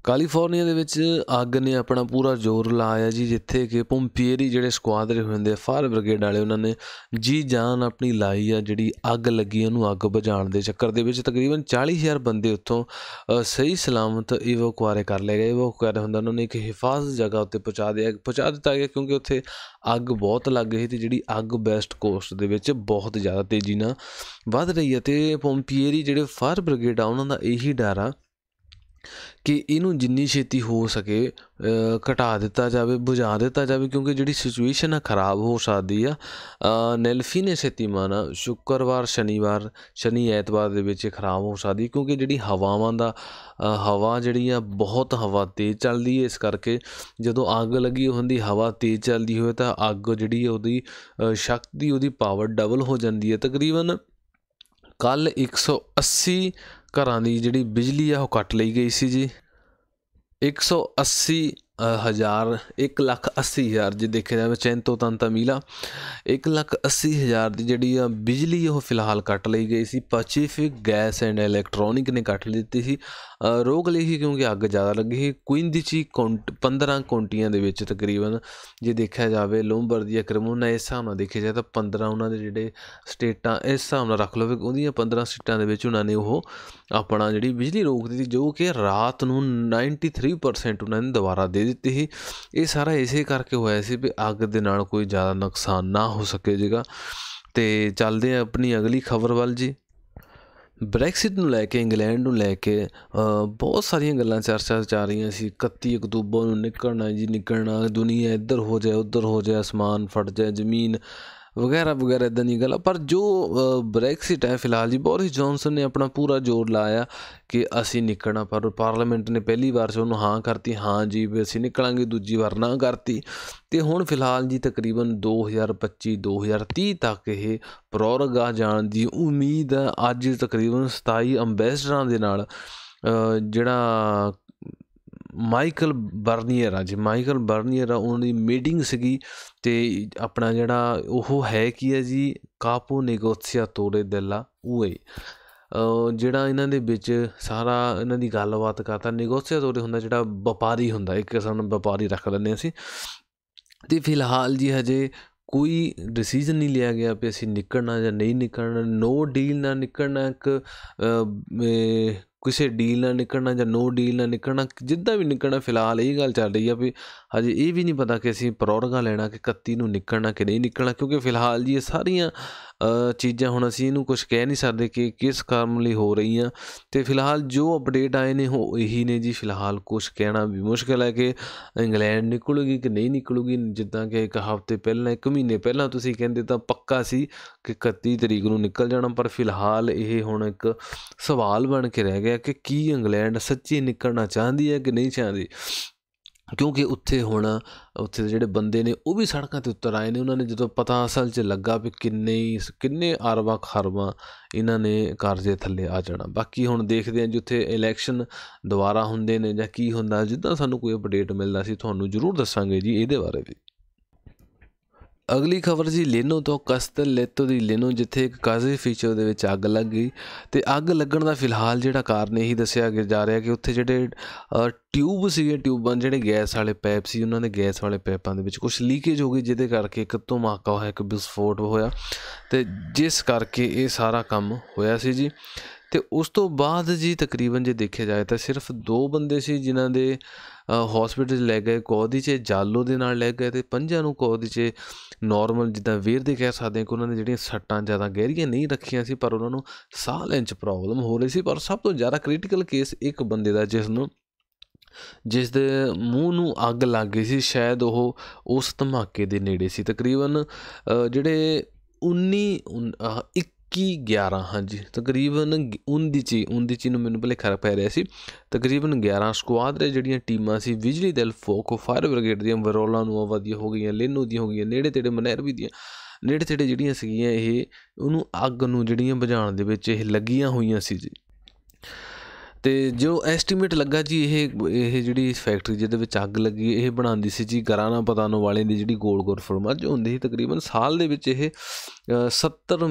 ਕੈਲੀਫੋਰਨੀਆ ਦੇ ਵਿੱਚ ਅੱਗ ਨੇ ਆਪਣਾ ਪੂਰਾ ਜ਼ੋਰ ਲਾਇਆ ਜੀ ਜਿੱਥੇ ਕਿ ਪੰਪੀਏਰੀ ਜਿਹੜੇ ਰਹੇ ਹੁੰਦੇ ਫਾਇਰ ਬ੍ਰਿਗੇਡ ਵਾਲੇ ਉਹਨਾਂ ਨੇ ਜੀ ਜਾਨ ਆਪਣੀ ਲਾਈ ਆ ਜਿਹੜੀ ਅੱਗ ਲੱਗੀ ਉਹਨੂੰ ਅੱਗ ਬੁਝਾਉਣ ਦੇ ਚੱਕਰ ਦੇ ਵਿੱਚ ਤਕਰੀਬਨ 40000 ਬੰਦੇ ਉੱਥੋਂ ਸਹੀ ਸਲਾਮਤ ਇਵੋਕੁਆਰੇ ਕਰ ਲਏ ਗਏ ਉਹ ਕਹਿੰਦੇ ਹੁੰਦਾ ਉਹਨਾਂ ਨੇ ਇੱਕ ਹਿਫਾਜ਼ਤ ਜਗ੍ਹਾ ਉੱਤੇ ਪਹੁੰਚਾ ਦਿਆ ਪਹੁੰਚਾ ਦਿੱਤਾ ਗਿਆ ਕਿਉਂਕਿ ਉੱਥੇ ਅੱਗ ਬਹੁਤ ਲੱਗ ਗਈ ਤੇ ਜਿਹੜੀ ਅੱਗ ਬੈਸਟ ਕੋਸਟ ਦੇ ਵਿੱਚ ਬਹੁਤ ਜ਼ਿਆਦਾ ਤੇਜ਼ੀ ਨਾਲ ਵੱਧ ਰਹੀ ਹੈ ਤੇ ਪੰਪੀਏਰੀ ਜਿਹੜੇ ਫਾਇਰ ਬ੍ਰਿਗੇਡ ਆ ਉਹਨਾਂ ਦਾ ਇਹੀ ਡਰ ਆ ਕਿ ਇਹਨੂੰ ਜਿੰਨੀ ਛੇਤੀ ਹੋ ਸਕੇ ਘਟਾ ਦਿੱਤਾ ਜਾਵੇ ਬੁਝਾ ਦਿੱਤਾ ਜਾਵੇ ਕਿਉਂਕਿ ਜਿਹੜੀ ਸਿਚੁਏਸ਼ਨ ਆ ਖਰਾਬ ਹੋ ਸਕਦੀ ਆ ਨੈਲਫੀ ਨੇ ਛੇਤੀ ਮਾਨਾ ਸ਼ੁੱਕਰਵਾਰ ਸ਼ਨੀਵਾਰ ਸ਼ਨੀ ਐਤਵਾਰ ਦੇ ਵਿੱਚ ਖਰਾਬ ਹੋ ਸਕਦੀ ਕਿਉਂਕਿ ਜਿਹੜੀ ਹਵਾਵਾਂ ਦਾ ਹਵਾ ਜਿਹੜੀ ਆ ਬਹੁਤ ਹਵਾ ਤੇਜ਼ ਚੱਲਦੀ ਹੈ ਇਸ ਕਰਕੇ ਜਦੋਂ ਅੱਗ ਲੱਗੀ ਹੁੰਦੀ ਹਵਾ ਤੇਜ਼ ਚੱਲਦੀ ਹੋਵੇ ਤਾਂ ਅੱਗ ਜਿਹੜੀ ਉਹਦੀ ਸ਼ਕਤੀ ਉਹਦੀ ਪਾਵਰ ਡਬਲ ਹੋ ਜਾਂਦੀ ਹੈ ਤਕਰੀਬਨ ਕੱਲ 180 ਘਰਾਂ ਦੀ ਜਿਹੜੀ ਬਿਜਲੀ ਆ ਉਹ ਕੱਟ ਲਈ ਗਈ ਸੀ ਜੀ 180 ਹਜ਼ਾਰ 1 ਲੱਖ 80 ਹਜ਼ਾਰ ਜੇ ਦੇਖਿਆ ਜਾਵੇ ਚੈਂਤੋ ਤਾਂ ਤਮੀਲਾ 1 ਲੱਖ 80 ਹਜ਼ਾਰ ਦੀ ਜਿਹੜੀ ਆ ਬਿਜਲੀ ਉਹ ਫਿਲਹਾਲ ਕੱਟ ਲਈ ਗਈ ਸੀ ਪੈਸੀਫਿਕ ਗੈਸ ਐਂਡ ਇਲੈਕਟ੍ਰੋਨਿਕ ਨੇ ਕੱਟ ਦਿੱਤੀ ਸੀ ਰੋਗ ਲਈ ਹੀ ਕਿਉਂਕਿ ਅੱਗ ਜ਼ਿਆਦਾ ਲੱਗੀ ਸੀ ਕੁਇਨ ਦੀ ਚੀ 15 ਕੌਂਟੀਆਂ ਦੇ ਵਿੱਚ ਤਕਰੀਬਨ ਜੇ ਦੇਖਿਆ ਜਾਵੇ ਲੋਂਬਰ ਦੀ ਕਰਮੋਨਾ ਇਸ ਹਿਸਾਬ ਨਾਲ ਦੇਖਿਆ ਜਾਏ ਤਾਂ 15 ਉਹਨਾਂ ਦੇ ਜਿਹੜੇ ਸਟੇਟਾਂ ਇਸ ਹਿਸਾਬ ਨਾਲ ਰੱਖ ਲਓ ਵੀ ਉਹਦੀਆਂ 15 ਸਟੇਟਾਂ ਦੇ ਵਿੱਚ ਉਹਨਾਂ ਨੇ ਉਹ ਆਪਣਾ ਜਿਹੜੀ ਬਿਜਲੀ ਰੋਕ ਦਿੱਤੀ ਜੋ ਕਿ ਰਾਤ ਨੂੰ 93% ਉਹਨਾਂ ਨੇ ਦੁਬਾਰਾ ਦੇ ਦਿੱਤੀ ਸੀ ਇਹ ਸਾਰਾ ਇਸੇ ਕਰਕੇ ਹੋਇਆ ਸੀ ਵੀ ਅੱਗ ਦੇ ਨਾਲ ਕੋਈ ਜ਼ਿਆਦਾ ਨੁਕਸਾਨ ਨਾ ਹੋ ਸਕੇ ਜੀਗਾ ਤੇ ਚੱਲਦੇ ਆ ਆਪਣੀ ਅਗਲੀ ਖਬਰ ਵੱਲ ਜੀ ਬ੍ਰੈਕਸਿਟ ਨੂੰ ਲੈ ਕੇ ਇੰਗਲੈਂਡ ਨੂੰ ਲੈ ਕੇ ਬਹੁਤ ਸਾਰੀਆਂ ਗੱਲਾਂ ਚਰਚਾ ਚੱਲ ਰਹੀਆਂ ਸੀ 31 ਅਕਤੂਬਰ ਨੂੰ ਨਿਕਲਣਾ ਜੀ ਨਿਕਲਣਾ ਦੁਨੀਆ ਇੱਧਰ ਹੋ ਜਾਏ ਉੱਧਰ ਹੋ ਜਾਏ ਅਸਮਾਨ ਫਟ ਜਾਏ ਜ਼ਮੀਨ ਵਗੈਰਾ ਵਗੈਰਾ ਇਦਾਂ ਦੀ ਗੱਲ ਪਰ ਜੋ ਬ੍ਰੈਕਸਿਟ ਹੈ ਫਿਲਹਾਲ ਜੀ ਬੋਰਿਸ ਜੌਨਸਨ ਨੇ ਆਪਣਾ ਪੂਰਾ ਜ਼ੋਰ ਲਾਇਆ ਕਿ ਅਸੀਂ ਨਿਕਲਣਾ ਪਰ ਪਾਰਲੀਮੈਂਟ ਨੇ ਪਹਿਲੀ ਵਾਰ ਸੇ ਉਹਨੂੰ ਹਾਂ ਕਰਤੀ ਹਾਂ ਜੀ ਵੀ ਅਸੀਂ ਨਿਕਲਾਂਗੇ ਦੂਜੀ ਵਾਰ ਨਾ ਕਰਤੀ ਤੇ ਹੁਣ ਫਿਲਹਾਲ ਜੀ ਤਕਰੀਬਨ 2025 2030 ਤੱਕ ਇਹ ਪ੍ਰੋਰਗਾ ਜਾਣ ਦੀ ਉਮੀਦ ਹੈ ਅੱਜ ਤਕਰੀਬਨ 27 ਅੰਬੈਸਡਰਾਂ ਦੇ ਨਾਲ ਜਿਹੜਾ ਮਾਈਕਲ ਬਰਨੀਅਰ ਆ ਜੀ ਮਾਈਕਲ ਬਰਨੀਅਰ ਆ ਉਹਨਾਂ ਦੀ ਮੀਟਿੰਗ ਸੀਗੀ ਤੇ ਆਪਣਾ ਜਿਹੜਾ ਉਹ ਹੈ ਕੀ ਹੈ ਜੀ ਕਾਪੋ ਨੇਗੋਸੀਆ ਤੋੜੇ ਦਿੱਲਾ ਉਹ ਜਿਹੜਾ ਇਹਨਾਂ ਦੇ ਵਿੱਚ ਸਾਰਾ ਇਹਨਾਂ ਦੀ ਗੱਲਬਾਤ ਕਰਤਾ ਨੇਗੋਸੀਆ ਤੋੜੇ ਹੁੰਦਾ ਜਿਹੜਾ ਵਪਾਰੀ ਹੁੰਦਾ ਇੱਕ ਕਿਸਮ ਦਾ ਵਪਾਰੀ ਰੱਖ ਲੈਂਦੇ ਅਸੀਂ ਤੇ ਫਿਲਹਾਲ ਜੀ ਹਜੇ ਕੋਈ ਡਿਸੀਜਨ ਨਹੀਂ ਲਿਆ ਗਿਆ ਕਿ ਅਸੀਂ ਨਿਕਲਣਾ ਜਾਂ ਨਹੀਂ ਨਿਕਲਣਾ ਨੋ ਡੀਲ ਨਾਲ ਨਿਕਲਣਾ ਇੱਕ ਕਿਸੇ ਡੀਲ ਨਾਲ ਨਿਕਲਣਾ ਜਾਂ ਨੋ ਡੀਲ ਨਾਲ ਨਿਕਲਣਾ ਜਿੱਦਾਂ ਵੀ ਨਿਕਲਣਾ ਫਿਲਹਾਲ ਇਹ ਗੱਲ ਚੱਲ ਰਹੀ ਆ ਵੀ ਹਜੇ ਇਹ ਵੀ ਨਹੀਂ ਪਤਾ ਕਿ ਅਸੀਂ ਪ੍ਰੋਰਗਾ ਲੈਣਾ ਕਿ 31 ਨੂੰ ਨਿਕਲਣਾ ਕਿ ਨਹੀਂ ਨਿਕਲਣਾ ਕਿਉਂਕਿ ਫਿਲਹਾਲ ਜੀ ਇਹ ਸਾਰੀਆਂ ਚੀਜ਼ਾਂ ਹੁਣ ਅਸੀਂ ਇਹਨੂੰ ਕੁਝ ਕਹਿ ਨਹੀਂ ਸਕਦੇ ਕਿ ਕਿਸ ਕਾਰਨ ਲਈ ਹੋ ਰਹੀਆਂ ਤੇ ਫਿਲਹਾਲ ਜੋ ਅਪਡੇਟ ਆਏ ਨੇ ਉਹ ਇਹੀ ਨੇ ਜੀ ਫਿਲਹਾਲ ਕੁਝ ਕਹਿਣਾ ਵੀ ਮੁਸ਼ਕਲ ਹੈ ਕਿ ਇੰਗਲੈਂਡ ਨਿਕਲੂਗੀ ਕਿ ਨਹੀਂ ਨਿਕਲੂਗੀ ਜਿੱਦਾਂ ਕਿ ਇੱਕ ਹਫ਼ਤੇ ਪਹਿਲਾਂ ਇੱਕ ਮਹੀਨੇ ਪਹਿਲਾਂ ਤੁਸੀਂ ਕਹਿੰਦੇ ਤਾਂ ਪੱਕਾ ਸੀ ਕਿ 31 ਤਰੀਕ ਨੂੰ ਨਿਕਲ ਜਾਣਾ ਪਰ ਫਿਲਹਾਲ ਇਹ ਹੁਣ ਇੱਕ ਸਵਾਲ ਬਣ ਕੇ ਰਹਿ ਗਿਆ ਕਿ ਕੀ ਇੰਗਲੈਂਡ ਸੱਚੀ ਨਿਕਲਣਾ ਚਾਹੁੰਦੀ ਹੈ ਕਿ ਨਹੀਂ ਚਾਹੁੰਦੀ ਕਿਉਂਕਿ ਉੱਥੇ ਹੁਣ ਉੱਥੇ ਦੇ ਜਿਹੜੇ ਬੰਦੇ ਨੇ ਉਹ ਵੀ ਸੜਕਾਂ ਤੇ ਉਤਰ ਆਏ ਨੇ ਉਹਨਾਂ ਨੇ ਜਦੋਂ ਪਤਾ ਅਸਲ 'ਚ ਲੱਗਾ ਵੀ ਕਿੰਨੇ ਕਿੰਨੇ ਆਰਵਾ ਖਰਵਾ ਇਹਨਾਂ ਨੇ ਕਰਜ਼ੇ ਥੱਲੇ ਆ ਜਾਣਾ ਬਾਕੀ ਹੁਣ ਦੇਖਦੇ ਆਂ ਜਿੱਥੇ ਇਲੈਕਸ਼ਨ ਦੁਬਾਰਾ ਹੁੰਦੇ ਨੇ ਜਾਂ ਕੀ ਹੁੰਦਾ ਜਿੱਦਾਂ ਸਾਨੂੰ ਕੋਈ ਅਪਡੇਟ ਮਿਲਦਾ ਸੀ ਤੁਹਾਨੂੰ ਜ਼ਰੂਰ ਦੱਸਾਂਗੇ ਜੀ ਇਹਦੇ ਬਾਰੇ ਵੀ ਅਗਲੀ ਖਬਰ ਜੀ ਲੈਨੋ ਤੋਂ ਕਸਤਲ ਲੈਤੋ ਦੀ ਲੈਨੋ ਜਿੱਥੇ ਇੱਕ ਕਾਜ਼ੀ ਫੀਚਰ ਦੇ ਵਿੱਚ ਅੱਗ ਲੱਗ ਗਈ ਤੇ ਅੱਗ ਲੱਗਣ ਦਾ ਫਿਲਹਾਲ ਜਿਹੜਾ ਕਾਰਨ ਇਹੀ ਦੱਸਿਆ ਜਾ ਰਿਹਾ ਕਿ ਉੱਥੇ ਜਿਹੜੇ ਟਿਊਬ ਸੀਗੇ ਟਿਊਬਾਂ ਜਿਹੜੇ ਗੈਸ ਵਾਲੇ ਪਾਈਪ ਸੀ ਉਹਨਾਂ ਦੇ ਗੈਸ ਵਾਲੇ ਪਾਈਪਾਂ ਦੇ ਵਿੱਚ ਕੁਝ ਲੀਕੇਜ ਹੋ ਗਈ ਜਿਹਦੇ ਕਰਕੇ ਇੱਕ ਧਮਾਕਾ ਹੋਇਆ ਇੱਕ ਵਿਸਫੋਟ ਹੋਇਆ ਤੇ ਜਿਸ ਕਰਕੇ ਇਹ ਸਾਰਾ ਕੰਮ ਹੋਇਆ ਸੀ ਜੀ ਤੇ ਉਸ ਤੋਂ ਬਾਅਦ ਜੀ ਤਕਰੀਬਨ ਜੇ ਦੇਖਿਆ ਜਾਏ ਤਾਂ ਸਿਰਫ ਦੋ ਬੰਦੇ ਸੀ ਜਿਨ੍ਹਾਂ ਦੇ ਹਸਪੀਟਲ ਲੈ ਗਏ ਕੋਦੀ 'ਚ ਜਾਲੋ ਦੇ ਨਾਲ ਲੈ ਗਏ ਤੇ ਪੰਜਾਂ ਨੂੰ ਕੋਦੀ 'ਚ ਨਾਰਮਲ ਜਿੱਦਾਂ ਵੇਰ ਦੇ ਕਹਿ ਸਕਦੇ ਕਿ ਉਹਨਾਂ ਨੇ ਜਿਹੜੀਆਂ ਸੱਟਾਂ ਜ਼ਿਆਦਾ ਗਹਿਰੀਆਂ ਨਹੀਂ ਰੱਖੀਆਂ ਸੀ ਪਰ ਉਹਨਾਂ ਨੂੰ ਸਾਹ ਲੈਣ 'ਚ ਪ੍ਰੋਬਲਮ ਹੋ ਰਹੀ ਸੀ ਪਰ ਸਭ ਤੋਂ ਜ਼ਿਆਦਾ ਕ੍ਰਿਟੀਕਲ ਕੇਸ ਇੱਕ ਬੰਦੇ ਦਾ ਜਿਸ ਨੂੰ ਜਿਸ ਦੇ ਮੂੰਹ ਨੂੰ ਅੱਗ ਲੱਗ ਗਈ ਸੀ ਸ਼ਾਇਦ ਉਹ ਉਸ ਧਮਾਕੇ ਦੇ ਨੇੜੇ ਸੀ ਤਕਰੀਬਨ ਜਿਹੜੇ 19 11 ਹਾਂਜੀ ਤਕਰੀਬਨ 29 ਚ ਨੂੰ ਮੈਨੂੰ ਭੁਲੇਖਾ ਪੈ ਰਿਹਾ ਸੀ ਤਕਰੀਬਨ 11 ਸਕੁਆਡ ਦੇ ਜਿਹੜੀਆਂ ਟੀਮਾਂ ਸੀ ਵਿਜਲੀ ਦਲ ਫੋਕੋ ਫਾਇਰ ਬ੍ਰਿਗੇਡ ਦੀਆਂ ਵਰੋਲਾ ਨੂੰ ਵਧੀਆ ਹੋ ਗਈਆਂ ਲੈਨੂ ਦੀਆਂ ਹੋ ਗਈਆਂ ਨੇੜੇ ਤੇੜੇ ਮਨਹਿਰ ਵੀ ਦੀਆਂ ਨੇੜੇ ਤੇੜੇ ਜਿਹੜੀਆਂ ਸੀਗੀਆਂ ਇਹ ਉਹਨੂੰ ਅੱਗ ਨੂੰ ਜਿਹੜੀਆਂ ਬੁਝਾਉਣ ਦੇ ਵਿੱਚ ਇਹ ਲੱਗੀਆਂ ਹੋਈਆਂ ਸੀ ਜੀ ਤੇ ਜੋ ਐਸਟੀਮੇਟ ਲੱਗਾ ਜੀ ਇਹ ਇਹ ਜਿਹੜੀ ਫੈਕਟਰੀ ਜਿਹਦੇ ਵਿੱਚ ਅੱਗ ਲੱਗੀ ਇਹ ਬਣਾਉਂਦੀ ਸੀ ਜੀ ਗਰਾਨਾ ਪਤਾਨੋ ਵਾਲੇ ਦੀ ਜਿਹੜੀ ਗੋਲ ਗੋਲ ਫਰਮਾ ਜੋ ਹੁੰਦੀ ਸੀ ਤਕਰੀਬਨ ਸਾਲ ਦੇ ਵਿੱਚ ਇਹ 70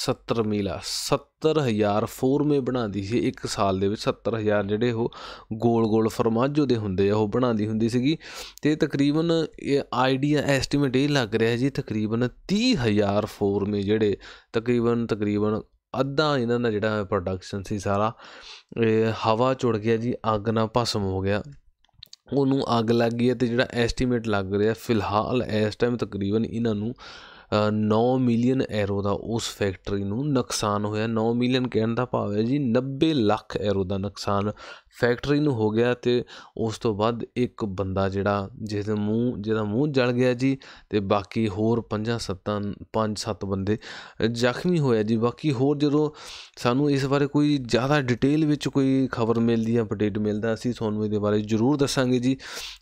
70 ਮੀਲਾ 70000 ਫੋਰਮੇ ਬਣਾਉਂਦੀ ਸੀ ਇੱਕ ਸਾਲ ਦੇ ਵਿੱਚ 70000 ਜਿਹੜੇ ਉਹ ਗੋਲ-ਗੋਲ ਫਰਮਾਜੋ ਦੇ ਹੁੰਦੇ ਆ ਉਹ ਬਣਾਉਂਦੀ ਹੁੰਦੀ ਸੀਗੀ ਤੇ ਤਕਰੀਬਨ ਇਹ ਆਈਡੀਆ ਐਸਟੀਮੇਟ ਇਹ ਲੱਗ ਰਿਹਾ ਜੀ ਤਕਰੀਬਨ 30000 ਫੋਰਮੇ ਜਿਹੜੇ ਤਕਰੀਬਨ ਤਕਰੀਬਨ ਅੱਧਾ ਇਹਨਾਂ ਦਾ ਜਿਹੜਾ ਪ੍ਰੋਡਕਸ਼ਨ ਸੀ ਸਾਰਾ ਇਹ ਹਵਾ ਚੁੜ ਗਿਆ ਜੀ ਅੱਗ ਨਾਲ ਭਸਮ ਹੋ ਗਿਆ ਉਹਨੂੰ ਅੱਗ ਲੱਗ ਗਈ ਤੇ ਜਿਹੜਾ ਐਸਟੀਮੇਟ ਲੱਗ ਰਿਹਾ ਫਿਲਹਾਲ ਇਸ ਟਾਈਮ ਤਕਰੀਬਨ ਇਹਨਾਂ ਨੂੰ 9 ਮਿਲੀਅਨ ਐਰੋ ਦਾ ਉਸ ਫੈਕਟਰੀ ਨੂੰ ਨੁਕਸਾਨ ਹੋਇਆ 9 ਮਿਲੀਅਨ ਕਹਿਣ ਦਾ ਭਾਵ ਹੈ ਜੀ 90 ਲੱਖ ਐਰੋ ਦਾ ਨੁਕਸਾਨ ਫੈਕਟਰੀ ਨੂੰ ਹੋ ਗਿਆ ਤੇ ਉਸ ਤੋਂ ਬਾਅਦ ਇੱਕ ਬੰਦਾ ਜਿਹੜਾ ਜਿਹਦੇ ਮੂੰਹ ਜਿਹਦਾ ਮੂੰਹ ਜਲ ਗਿਆ ਜੀ ਤੇ ਬਾਕੀ ਹੋਰ ਪੰਜਾਂ ਸੱਤਾਂ ਪੰਜ ਸੱਤ ਬੰਦੇ ਜ਼ਖਮੀ ਹੋਇਆ ਜੀ ਬਾਕੀ ਹੋਰ ਜਦੋਂ ਸਾਨੂੰ ਇਸ ਬਾਰੇ ਕੋਈ ਜ਼ਿਆਦਾ ਡਿਟੇਲ ਵਿੱਚ ਕੋਈ ਖਬਰ ਮਿਲਦੀ ਹੈ ਅਪਡੇਟ ਮਿਲਦਾ ਅਸੀਂ ਤੁਹਾਨੂੰ ਇਹਦੇ ਬਾਰੇ ਜ਼ਰੂਰ ਦੱਸਾਂਗੇ ਜੀ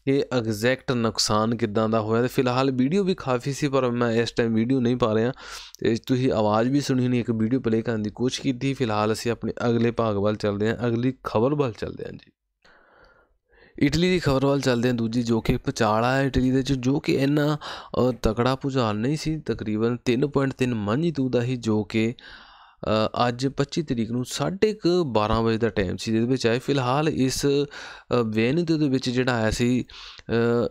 ਕਿ ਐਗਜ਼ੈਕਟ ਨੁਕਸਾਨ ਕਿਦਾਂ ਦਾ ਹੋਇਆ ਤੇ ਫਿਲਹਾਲ ਵੀਡੀਓ ਵੀ ਕਾਫੀ ਸੀ ਪਰ ਮੈਂ ਇਸ ਟਾਈਮ ਵੀਡੀਓ ਨਹੀਂ ਪਾ ਰਿਹਾ ਤੇ ਤੁਸੀਂ ਆਵਾਜ਼ ਵੀ ਸੁਣੀ ਨਹੀਂ ਇੱਕ ਵੀਡੀਓ ਪਲੇ ਕਰਨ ਦੀ ਕੋਸ਼ਿਸ਼ ਕੀਤੀ ਫਿਲਹਾਲ ਅਸੀਂ ਆਪਣੇ ਅਗਲੇ ਭਾਗ ਵੱਲ ਚੱਲਦੇ ਹਾਂ ਅਗਲੀ ਖਬਰ ਵੱਲ ਚੱਲਦੇ ਸਕਦੇ ਹਾਂ ਜੀ ਇਟਲੀ ਦੀ ਖਬਰ ਵੱਲ ਚੱਲਦੇ ਹਾਂ ਦੂਜੀ ਜੋ ਕਿ ਪਚਾਲਾ ਹੈ ਇਟਲੀ ਦੇ ਵਿੱਚ ਜੋ ਕਿ ਇੰਨਾ ਤਕੜਾ ਭੁਜਾਲ ਨਹੀਂ ਸੀ ਤਕਰੀਬਨ 3.3 ਮਾਨੀਤੂ ਦਾ ਹੀ ਜੋ ਕਿ ਅੱਜ 25 ਤਰੀਕ ਨੂੰ 12:30 ਵਜੇ ਦਾ ਟਾਈਮ ਸੀ ਜਿਹਦੇ ਵਿੱਚ ਆਏ ਫਿਲਹਾਲ ਇਸ ਵੈਨਿਤ ਦੇ ਵਿੱਚ ਜਿਹੜਾ ਆਇਆ ਸੀ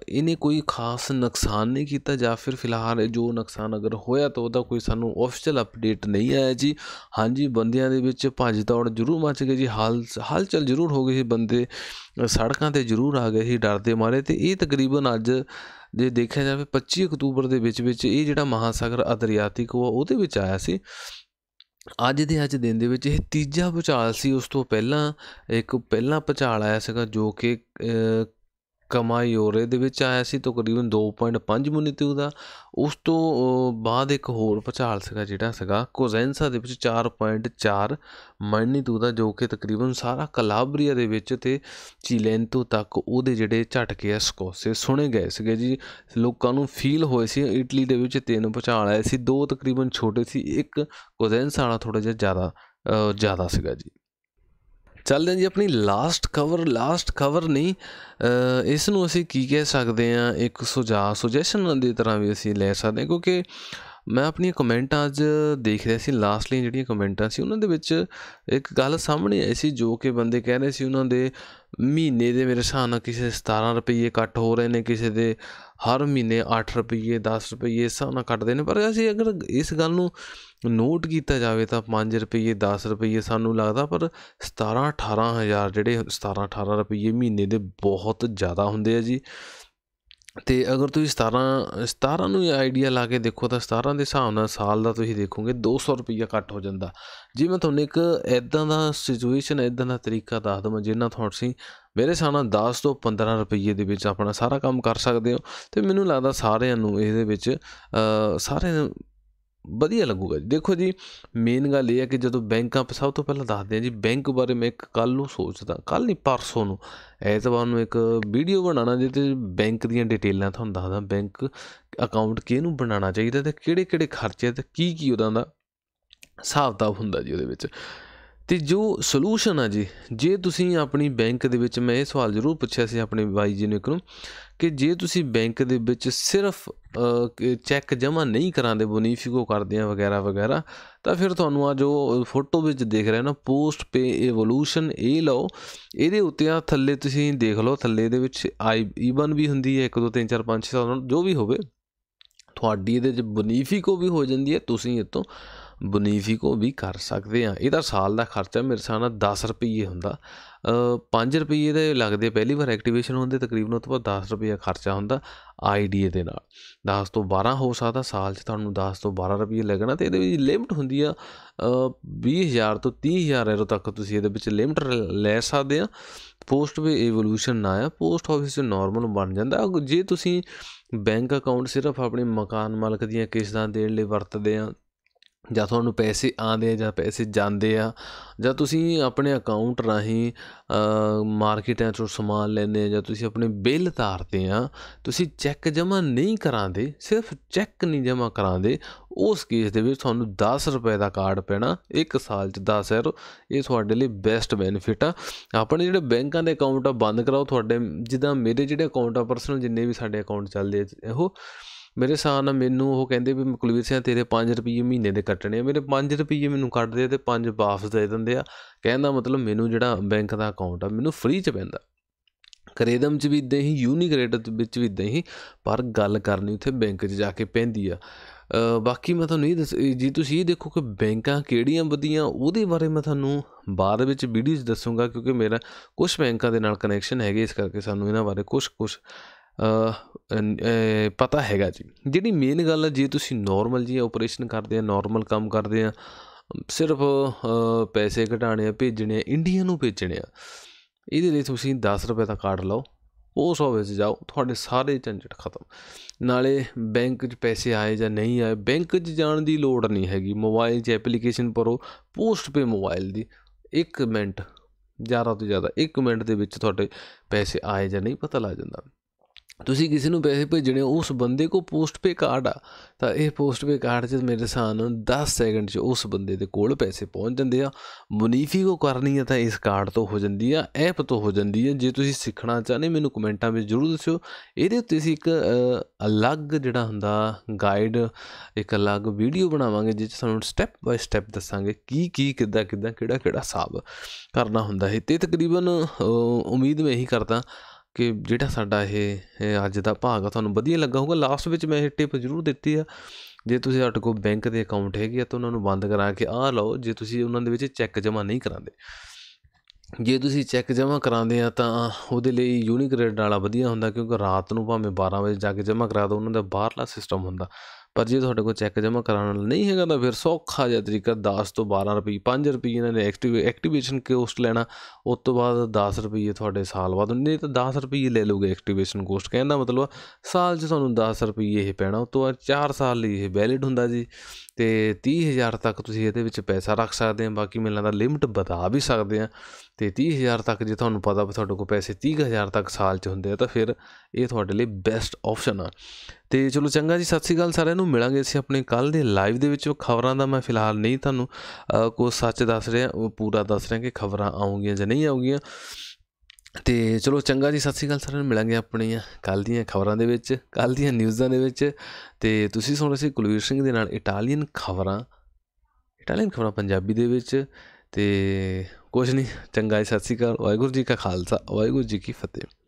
ਇਹਨੇ ਕੋਈ ਖਾਸ ਨੁਕਸਾਨ ਨਹੀਂ ਕੀਤਾ ਜਾਂ ਫਿਰ ਫਿਲਹਾਲ ਜੋ ਨੁਕਸਾਨ ਅਗਰ ਹੋਇਆ ਤਾਂ ਉਹਦਾ ਕੋਈ ਸਾਨੂੰ ਆਫੀਸ਼ੀਅਲ ਅਪਡੇਟ ਨਹੀਂ ਆਇਆ ਜੀ ਹਾਂਜੀ ਬੰਦਿਆਂ ਦੇ ਵਿੱਚ ਭੱਜ ਦੌੜ ਜ਼ਰੂਰ ਮਚ ਗਈ ਜੀ ਹਾਲ ਹਲਚਲ ਜ਼ਰੂਰ ਹੋ ਗਈ ਸੀ ਬੰਦੇ ਸੜਕਾਂ ਤੇ ਜ਼ਰੂਰ ਆ ਗਏ ਸੀ ਡਰ ਦੇ ਮਾਰੇ ਤੇ ਇਹ ਤਕਰੀਬਨ ਅੱਜ ਜੇ ਦੇਖਿਆ ਜਾਵੇ 25 ਅਕਤੂਬਰ ਦੇ ਵਿੱਚ ਵਿੱਚ ਇਹ ਜਿਹੜਾ ਮਹਾਸਾਗਰ ਅਦਰਿਆਤਿਕ ਉਹ ਉਹਦੇ ਵਿੱਚ ਆਇਆ ਸੀ ਅੱਜ ਦੇ ਅੱਜ ਦਿਨ ਦੇ ਵਿੱਚ ਇਹ ਤੀਜਾ ਭੂਚਾਲ ਸੀ ਉਸ ਤੋਂ ਪਹਿਲਾਂ ਇੱਕ ਪਹਿਲਾ ਭੂਚਾਲ ਆਇਆ ਸੀਗਾ ਜੋ ਕਿ ਕਮਾਇਓਰੇ ਦੇ ਵਿੱਚ ਆਇਆ ਸੀ ਤਕਰੀਬਨ 2.5 ਮੋਨੀਟਿਊ ਦਾ ਉਸ ਤੋਂ ਬਾਅਦ ਇੱਕ ਹੋਰ ਪਚਾਲ ਸੀਗਾ ਜਿਹੜਾ ਸੀਗਾ ਕੋਜ਼ੈਂਸਾ ਦੇ ਵਿੱਚ 4.4 ਮੈਗਨੀਟਿਊ ਦਾ ਜੋ ਕਿ ਤਕਰੀਬਨ ਸਾਰਾ ਕਲਾਬਰੀਆ ਦੇ ਵਿੱਚ ਤੇ ਚੀਲੈਂਟੋ ਤੱਕ ਉਹਦੇ ਜਿਹੜੇ ਝਟਕੇ ਆ ਸਕੋਸੇ ਸੁਣੇ ਗਏ ਸੀਗੇ ਜੀ ਲੋਕਾਂ ਨੂੰ ਫੀਲ ਹੋਏ ਸੀ ਇਟਲੀ ਦੇ ਵਿੱਚ ਤਿੰਨ ਪਚਾਲ ਆਏ ਸੀ ਦੋ ਤਕਰੀਬਨ ਛੋਟੇ ਸੀ ਇੱਕ ਕੋਜ਼ੈਂਸਾ ਵਾਲਾ ਥੋੜਾ ਜਿਹਾ ਜ਼ਿਆਦਾ ਜ਼ਿਆਦਾ ਸੀਗਾ ਜੀ ਚੱਲਦੇ ਜੀ ਆਪਣੀ ਲਾਸਟ ਕਵਰ ਲਾਸਟ ਕਵਰ ਨਹੀਂ ਇਸ ਨੂੰ ਅਸੀਂ ਕੀ ਕਹਿ ਸਕਦੇ ਆ ਇੱਕ ਸੁਝਾਅ ਸੁਜੈਸ਼ਨ ਦੀ ਤਰ੍ਹਾਂ ਵੀ ਅਸੀਂ ਲੈ ਸਕਦੇ ਕਿਉਂਕਿ ਮੈਂ ਆਪਣੀਆਂ ਕਮੈਂਟਾਂ ਅੱਜ ਦੇਖ ਰਿਹਾ ਸੀ ਲਾਸਟਲੀ ਜਿਹੜੀਆਂ ਕਮੈਂਟਾਂ ਸੀ ਉਹਨਾਂ ਦੇ ਵਿੱਚ ਇੱਕ ਗੱਲ ਸਾਹਮਣੇ ਆਈ ਸੀ ਜੋ ਕਿ ਬੰਦੇ ਕਹਿ ਰਹੇ ਸੀ ਉਹਨਾਂ ਦੇ ਮਹੀਨੇ ਦੇ ਮੇਰੇ ਹਿਸਾਬ ਨਾਲ ਕਿਸੇ 17 ਰੁਪਏ ਕੱਟ ਹੋ ਰਹੇ ਨੇ ਕਿਸੇ ਦੇ ਹਰ ਮਹੀਨੇ 8 ਰੁਪਏ 10 ਰੁਪਏ ਇਸ ਨਾਲ ਕੱਟਦੇ ਨੇ ਪਰ ਅਸੀਂ ਅਗਰ ਇਸ ਗੱਲ ਨੂੰ ਨੋਟ ਕੀਤਾ ਜਾਵੇ ਤਾਂ 5 ਰੁਪਏ 10 ਰੁਪਏ ਸਾਨੂੰ ਲੱਗਦਾ ਪਰ 17 18000 ਜਿਹੜੇ 17 18 ਰੁਪਏ ਮਹੀਨੇ ਦੇ ਬਹੁਤ ਜ਼ਿਆਦਾ ਹੁੰਦੇ ਆ ਜੀ ਤੇ ਅਗਰ ਤੁਸੀਂ 17 17 ਨੂੰ ਆਈਡੀਆ ਲਾ ਕੇ ਦੇਖੋ ਤਾਂ 17 ਦੇ ਹਿਸਾਬ ਨਾਲ ਸਾਲ ਦਾ ਤੁਸੀਂ ਦੇਖੋਗੇ 200 ਰੁਪਈਆ ਕੱਟ ਹੋ ਜਾਂਦਾ ਜੇ ਮੈਂ ਤੁਹਾਨੂੰ ਇੱਕ ਐਦਾਂ ਦਾ ਸਿਚੁਏਸ਼ਨ ਐਦਾਂ ਦਾ ਤਰੀਕਾ ਦੱਸ ਦਵਾਂ ਜਿੰਨਾ ਤੁਹਾਨੂੰ ਸੀ ਮੇਰੇ ਹਿਸਾਬ 10 ਤੋਂ 15 ਰੁਪਏ ਦੇ ਵਿੱਚ ਆਪਣਾ ਸਾਰਾ ਕੰਮ ਕਰ ਸਕਦੇ ਹੋ ਤੇ ਮੈਨੂੰ ਲੱਗਦਾ ਸਾਰਿਆਂ ਨੂੰ ਇਹਦੇ ਵਿੱਚ ਸਾਰੇ ਵਧੀਆ ਲੱਗੂਗਾ ਜੀ ਦੇਖੋ ਜੀ ਮੇਨ ਗੱਲ ਇਹ ਹੈ ਕਿ ਜਦੋਂ ਬੈਂਕਾਂ ਪਰ ਸਭ ਤੋਂ ਪਹਿਲਾਂ ਦੱਸਦੇ ਆ ਜੀ ਬੈਂਕ ਬਾਰੇ ਮੈਂ ਇੱਕ ਕੱਲ ਨੂੰ ਸੋਚਦਾ ਕੱਲ ਨਹੀਂ ਪਰਸੋਂ ਨੂੰ ਐਤਵਾਰ ਨੂੰ ਇੱਕ ਵੀਡੀਓ ਬਣਾਉਣਾ ਜਿੱਤੇ ਬੈਂਕ ਦੀਆਂ ਡਿਟੇਲਾਂ ਤੁਹਾਨੂੰ ਦੱਸਦਾ ਬੈਂਕ ਅਕਾਊਂਟ ਕਿਹਨੂੰ ਬਣਾਉਣਾ ਚਾਹੀਦਾ ਤੇ ਕਿਹੜੇ ਕਿਹੜੇ ਖਰਚੇ ਤੇ ਕੀ ਕੀ ਉਹਦਾ ਦਾ ਹਿਸਾਬ-ਕਿਤਾਬ ਹੁੰਦਾ ਜੀ ਉਹਦੇ ਵਿੱਚ ਤੇ ਜੋ ਸੋਲੂਸ਼ਨ ਆ ਜੀ ਜੇ ਤੁਸੀਂ ਆਪਣੀ ਬੈਂਕ ਦੇ ਵਿੱਚ ਮੈਂ ਇਹ ਸਵਾਲ ਜ਼ਰੂਰ ਪੁੱਛਿਆ ਸੀ ਆਪਣੇ ਬਾਈ ਜੀ ਨੂੰ ਇੱਕ ਨੂੰ ਕਿ ਜੇ ਤੁਸੀਂ ਬੈਂਕ ਦੇ ਵਿੱਚ ਸਿਰਫ ਚੈੱਕ ਜਮ੍ਹਾਂ ਨਹੀਂ ਕਰਾਉਂਦੇ ਬੋਨੀਫਿਕੋ ਕਰਦੇ ਆ ਵਗੈਰਾ ਵਗੈਰਾ ਤਾਂ ਫਿਰ ਤੁਹਾਨੂੰ ਆ ਜੋ ਫੋਟੋ ਵਿੱਚ ਦੇਖ ਰਹੇ ਨਾ ਪੋਸਟ ਪੇ ਇਵੋਲੂਸ਼ਨ ਇਹ ਲਓ ਇਹਦੇ ਉੱਤੇ ਆ ਥੱਲੇ ਤੁਸੀਂ ਦੇਖ ਲਓ ਥੱਲੇ ਦੇ ਵਿੱਚ ਆਈ ਈਵਨ e ਵੀ ਹੁੰਦੀ ਹੈ 1 2 3 4 5 6 7 ਜੋ ਵੀ ਹੋਵੇ ਤੁਹਾਡੀ ਇਹਦੇ ਵਿੱਚ ਬੋਨੀਫਿਕੋ ਵੀ ਹੋ ਜਾਂਦੀ ਹੈ ਤੁਸੀਂ ਇਹ ਤੋਂ ਬਨੀਫਿਕੋ ਵੀ ਕਰ ਸਕਦੇ ਆ ਇਹਦਾ ਸਾਲ ਦਾ ਖਰਚਾ ਮੇਰੇ ਹਿਸਾਬ ਨਾਲ 10 ਰੁਪਏ ਹੁੰਦਾ 5 ਰੁਪਏ ਦੇ ਲੱਗਦੇ ਪਹਿਲੀ ਵਾਰ ਐਕਟੀਵੇਸ਼ਨ ਹੁੰਦੇ ਤਕਰੀਬਨ ਉਸ ਤੋਂ ਬਾਅਦ 10 ਰੁਪਏ ਖਰਚਾ ਹੁੰਦਾ ਆਈਡੀਏ ਦੇ ਨਾਲ 10 ਤੋਂ 12 ਹੋ ਸਕਦਾ ਸਾਲ 'ਚ ਤੁਹਾਨੂੰ 10 ਤੋਂ 12 ਰੁਪਏ ਲੱਗਣਾ ਤੇ ਇਹਦੇ ਵਿੱਚ ਲਿਮਟ ਹੁੰਦੀ ਆ 20000 ਤੋਂ 30000 ਰੁਪਏ ਤੱਕ ਤੁਸੀਂ ਇਹਦੇ ਵਿੱਚ ਲਿਮਟ ਲੈ ਸਕਦੇ ਆ ਪੋਸਟ ਵੀ ਇਵੋਲੂਸ਼ਨ ਨਾ ਆ ਪੋਸਟ ਆਫਿਸ ਨਾਰਮਲ ਬਣ ਜਾਂਦਾ ਜੇ ਤੁਸੀਂ ਬੈਂਕ ਅਕਾਊਂਟ ਸਿਰਫ ਆਪਣੇ ਮਕਾਨ ਮਾਲਕ ਦੀਆਂ ਕਿਸ਼ਤਾਂ ਦੇਣ ਲਈ ਵਰਤਦੇ ਆ ਜਾਂ ਤੁਹਾਨੂੰ ਪੈਸੇ ਆਉਂਦੇ ਆ ਜਾਂ ਪੈਸੇ ਜਾਂਦੇ ਆ ਜਾਂ ਤੁਸੀਂ ਆਪਣੇ ਅਕਾਊਂਟ ਰਾਹੀਂ ਮਾਰਕੀਟਾਂ 'ਚੋਂ ਸਮਾਨ ਲੈਂਦੇ ਆ ਜਾਂ ਤੁਸੀਂ ਆਪਣੇ ਬਿੱਲ ਤਾਰਦੇ ਆ ਤੁਸੀਂ ਚੈੱਕ ਜਮ੍ਹਾਂ ਨਹੀਂ ਕਰਾਉਂਦੇ ਸਿਰਫ ਚੈੱਕ ਨਹੀਂ ਜਮ੍ਹਾਂ ਕਰਾਉਂਦੇ ਉਸ ਕੇਸ ਦੇ ਵਿੱਚ ਤੁਹਾਨੂੰ 10 ਰੁਪਏ ਦਾ ਕਾਰਡ ਪੈਣਾ ਇੱਕ ਸਾਲ 'ਚ 10 ਐਰੋ ਇਹ ਤੁਹਾਡੇ ਲਈ ਬੈਸਟ ਬੈਨੀਫਿਟ ਆ ਆਪਣੇ ਜਿਹੜੇ ਬੈਂਕਾਂ ਦੇ ਅਕਾਊਂਟ ਆ ਬੰਦ ਕਰਾਓ ਤੁਹਾਡੇ ਜਿੱਦਾਂ ਮੇਰੇ ਜਿਹੜੇ ਅਕਾਊਂਟ ਆ ਪਰਸਨਲ ਜਿੰਨੇ ਵੀ ਸਾਡੇ ਅਕਾਊਂਟ ਚੱਲਦੇ ਆ ਇਹੋ ਮੇਰੇ ਸਾਹ ਨਾਲ ਮੈਨੂੰ ਉਹ ਕਹਿੰਦੇ ਵੀ ਕੁਲਵੀਰ ਸਿੰਘ ਤੇਰੇ 5 ਰੁਪਏ ਮਹੀਨੇ ਦੇ ਕੱਟਣੇ ਆ ਮੇਰੇ 5 ਰੁਪਏ ਮੈਨੂੰ ਕੱਟਦੇ ਤੇ 5 ਵਾਪਸ ਦੇ ਦਿੰਦੇ ਆ ਕਹਿੰਦਾ ਮਤਲਬ ਮੈਨੂੰ ਜਿਹੜਾ ਬੈਂਕ ਦਾ ਅਕਾਊਂਟ ਆ ਮੈਨੂੰ ਫ੍ਰੀ ਚ ਪੈਂਦਾ ਕਰੇਦਮ ਚ ਵੀ ਦੇਹੀ ਹੀ ਯੂਨੀਕ੍ਰੇਟ ਵਿੱਚ ਵੀ ਦੇਹੀ ਪਰ ਗੱਲ ਕਰਨੀ ਉੱਥੇ ਬੈਂਕ 'ਚ ਜਾ ਕੇ ਪੈਂਦੀ ਆ ਬਾਕੀ ਮੈਂ ਤੁਹਾਨੂੰ ਇਹ ਦੱਸ ਜੀ ਤੁਸੀਂ ਇਹ ਦੇਖੋ ਕਿ ਬੈਂਕਾਂ ਕਿਹੜੀਆਂ ਵਧੀਆਂ ਉਹਦੇ ਬਾਰੇ ਮੈਂ ਤੁਹਾਨੂੰ ਬਾਅਦ ਵਿੱਚ ਵੀਡੀਓਜ਼ ਦੱਸੂਗਾ ਕਿਉਂਕਿ ਮੇਰਾ ਕੁਝ ਬੈਂਕਾਂ ਦੇ ਨਾਲ ਕਨੈਕਸ਼ਨ ਹੈਗੇ ਇਸ ਕਰਕੇ ਸਾਨੂੰ ਇਹਨਾਂ ਬਾਰੇ ਕੁਝ ਕੁਝ ਪਤਾ ਹੈਗਾ ਜੀ ਜਿਹੜੀ ਮੇਨ ਗੱਲ ਹੈ ਜੇ ਤੁਸੀਂ ਨਾਰਮਲ ਜੀ ਆਪਰੇਸ਼ਨ ਕਰਦੇ ਆ ਨਾਰਮਲ ਕੰਮ ਕਰਦੇ ਆ ਸਿਰਫ ਪੈਸੇ ਘਟਾਣੇ ਆ ਭੇਜਣੇ ਆ ਇੰਡੀਆ ਨੂੰ ਭੇਜਣੇ ਆ ਇਹਦੇ ਲਈ ਤੁਸੀਂ 10 ਰੁਪਏ ਦਾ ਕਾਰਡ ਲਓ ਉਸ ਆਫਿਸ ਜਾਓ ਤੁਹਾਡੇ ਸਾਰੇ ਝੰਜਟ ਖਤਮ ਨਾਲੇ ਬੈਂਕ 'ਚ ਪੈਸੇ ਆਏ ਜਾਂ ਨਹੀਂ ਆਏ ਬੈਂਕ 'ਚ ਜਾਣ ਦੀ ਲੋੜ ਨਹੀਂ ਹੈਗੀ ਮੋਬਾਈਲ 'ਚ ਐਪਲੀਕੇਸ਼ਨ ਭਰੋ ਪੋਸਟ ਪੇ ਮੋਬਾਈਲ ਦੀ 1 ਮਿੰਟ ਜ਼ਿਆਦਾ ਤੋਂ ਜ਼ਿਆਦਾ 1 ਮਿੰਟ ਦੇ ਵਿੱਚ ਤੁਹਾਡੇ ਪੈਸੇ ਆਏ ਜਾਂ ਨਹੀਂ ਪਤਾ ਲੱਗ ਜਾਂਦਾ ਤੁਸੀਂ ਕਿਸੇ ਨੂੰ ਪੈਸੇ ਭੇਜਣੇ ਉਸ ਬੰਦੇ ਕੋ ਪੋਸਟਪੇ ਕਾਰਡ ਆ ਤਾਂ ਇਹ ਪੋਸਟਪੇ ਕਾਰਡ 'ਚ ਮੇਰੇ ਸਾਨ 10 ਸੈਕਿੰਡ 'ਚ ਉਸ ਬੰਦੇ ਦੇ ਕੋਲ ਪੈਸੇ ਪਹੁੰਚ ਜਾਂਦੇ ਆ ਮੁਨੀਫੀ ਕੋ ਕਰਨੀ ਆ ਤਾਂ ਇਸ ਕਾਰਡ ਤੋਂ ਹੋ ਜਾਂਦੀ ਆ ਐਪ ਤੋਂ ਹੋ ਜਾਂਦੀ ਆ ਜੇ ਤੁਸੀਂ ਸਿੱਖਣਾ ਚਾਹਨੇ ਮੈਨੂੰ ਕਮੈਂਟਾਂ ਵਿੱਚ ਜਰੂਰ ਦੱਸਿਓ ਇਹਦੇ ਉੱਤੇ ਅਸੀਂ ਇੱਕ ਅਲੱਗ ਜਿਹੜਾ ਹੁੰਦਾ ਗਾਈਡ ਇੱਕ ਅਲੱਗ ਵੀਡੀਓ ਬਣਾਵਾਂਗੇ ਜਿਸ 'ਚ ਤੁਹਾਨੂੰ ਸਟੈਪ ਬਾਈ ਸਟੈਪ ਦੱਸਾਂਗੇ ਕੀ ਕੀ ਕਿੱਦਾਂ ਕਿੱਦਾਂ ਕਿਹੜਾ ਕਿਹੜਾ ਹਿਸਾਬ ਕਰਨਾ ਹੁੰਦਾ ਹੈ ਤੇ ਤਕਰੀਬਨ ਉਮੀਦ ਮੈਂ ਇਹੀ ਕਰਦਾ ਕਿ ਜਿਹੜਾ ਸਾਡਾ ਇਹ ਅੱਜ ਦਾ ਭਾਗ ਆ ਤੁਹਾਨੂੰ ਵਧੀਆ ਲੱਗਾ ਹੋਊਗਾ ਲਾਸਟ ਵਿੱਚ ਮੈਂ ਇਹ ਟਿਪ ਜ਼ਰੂਰ ਦਿੱਤੀ ਆ ਜੇ ਤੁਸੀਂ ਸਾਡੇ ਕੋਲ ਬੈਂਕ ਦੇ ਅਕਾਊਂਟ ਹੈਗੇ ਆ ਤਾਂ ਉਹਨਾਂ ਨੂੰ ਬੰਦ ਕਰਾ ਕੇ ਆਹ ਲਓ ਜੇ ਤੁਸੀਂ ਉਹਨਾਂ ਦੇ ਵਿੱਚ ਚੈੱਕ ਜਮ੍ਹਾਂ ਨਹੀਂ ਕਰਾਉਂਦੇ ਜੇ ਤੁਸੀਂ ਚੈੱਕ ਜਮ੍ਹਾਂ ਕਰਾਉਂਦੇ ਆ ਤਾਂ ਉਹਦੇ ਲਈ ਯੂਨੀਕ ਰੇਟ ਵਾਲਾ ਵਧੀਆ ਹੁੰਦਾ ਕਿਉਂਕਿ ਰਾਤ ਨੂੰ ਭਾਵੇਂ 12 ਵਜੇ ਜਾ ਕੇ ਜਮ੍ਹਾਂ ਕਰਾ ਦੋ ਉਹਨਾਂ ਦਾ ਬਾਹਰਲਾ ਸਿਸਟਮ ਹੁੰਦਾ ਪਰ ਜੇ ਤੁਹਾਡੇ ਕੋਲ ਚੈੱਕ ਜਮ੍ਹਾਂ ਕਰਾਉਣ ਲਈ ਨਹੀਂ ਹੈਗਾ ਤਾਂ ਫਿਰ ਸੌਖਾ ਜਿਹਾ ਤਰੀਕਾ 10 ਤੋਂ 12 ਰੁਪਏ 5 ਰੁਪਏ ਇਹਨਾਂ ਨੇ ਐਕਟਿਵ ਐਕਟੀਵੇਸ਼ਨ ਕੋਸਟ ਲੈਣਾ ਉਸ ਤੋਂ ਬਾਅਦ 10 ਰੁਪਏ ਤੁਹਾਡੇ ਸਾਲ ਬਾਅਦ ਨਹੀਂ ਤਾਂ 10 ਰੁਪਏ ਲੈ ਲਓਗੇ ਐਕਟੀਵੇਸ਼ਨ ਕੋਸਟ ਕਹਿੰਦਾ ਮਤਲਬ ਸਾਲ 'ਚ ਤੁਹਾਨੂੰ 10 ਰੁਪਏ ਇਹ ਪੈਣਾ ਉਸ ਤੋਂ ਬਾਅਦ 4 ਸਾਲ ਲਈ ਇਹ ਵੈਲਿਡ ਹੁੰਦਾ ਜੀ ਤੇ 30000 ਤੱਕ ਤੁਸੀਂ ਇਹਦੇ ਵਿੱਚ ਪੈਸਾ ਰੱਖ ਸਕਦੇ ਆ ਬਾਕੀ ਮਿਲਾਂ ਦਾ ਲਿਮਟ ਵਧਾ ਵੀ ਸਕਦੇ ਆ ਤੇ 30000 ਤੱਕ ਜੇ ਤੁਹਾਨੂੰ ਪਤਾ ਵੀ ਤੁਹਾਡੇ ਕੋਲ ਪੈਸੇ 30000 ਤੱਕ ਸਾਲ 'ਚ ਹੁੰਦੇ ਆ ਤਾਂ ਫਿਰ ਇਹ ਤੁਹਾਡੇ ਲਈ ਬੈਸਟ ਆਪਸ਼ਨ ਆ ਤੇ ਚਲੋ ਚੰਗਾ ਜੀ ਸਤਿ ਸ੍ਰੀ ਅਕਾਲ ਸਾਰਿਆਂ ਨੂੰ ਮਿਲਾਂਗੇ ਅਸੀਂ ਆਪਣੇ ਕੱਲ ਦੇ ਲਾਈਵ ਦੇ ਵਿੱਚ ਖਬਰਾਂ ਦਾ ਮੈਂ ਫਿਲਹਾਲ ਨਹੀਂ ਤੁਹਾਨੂੰ ਕੋਈ ਸੱਚ ਦੱਸ ਰਿਹਾ ਉਹ ਪੂਰਾ ਦੱਸ ਰਿਹਾ ਕਿ ਖਬਰਾਂ ਆਉਂਗੀਆਂ ਜਾਂ ਨਹੀਂ ਆਉਂਗੀਆਂ ਤੇ ਚਲੋ ਚੰਗਾ ਜੀ ਸਤਿ ਸ੍ਰੀ ਅਕਾਲ ਸਾਰਿਆਂ ਨੂੰ ਮਿਲਾਂਗੇ ਆਪਣੀਆਂ ਕੱਲ ਦੀਆਂ ਖਬਰਾਂ ਦੇ ਵਿੱਚ ਕੱਲ ਦੀਆਂ ਨਿਊਜ਼ਾਂ ਦੇ ਵਿੱਚ ਤੇ ਤੁਸੀਂ ਸੁਣ ਰਹੇ ਸੀ ਕੁਲਵੀਰ ਸਿੰਘ ਦੇ ਨਾਲ ਇਟਾਲੀਅਨ ਖਬਰਾਂ ਇਟਾਲੀਅਨ ਖਬਰਾਂ ਪੰਜਾਬੀ ਦੇ ਵਿੱਚ ਤੇ ਕੁਝ ਨਹੀਂ ਚੰਗਾ ਜੀ ਸਤਿ ਸ੍ਰੀ ਅਕਾਲ ਵਾਹਿਗੁਰੂ ਜੀ ਕਾ ਖਾਲਸਾ ਵਾਹਿਗੁਰੂ ਜੀ ਕੀ ਫਤਿਹ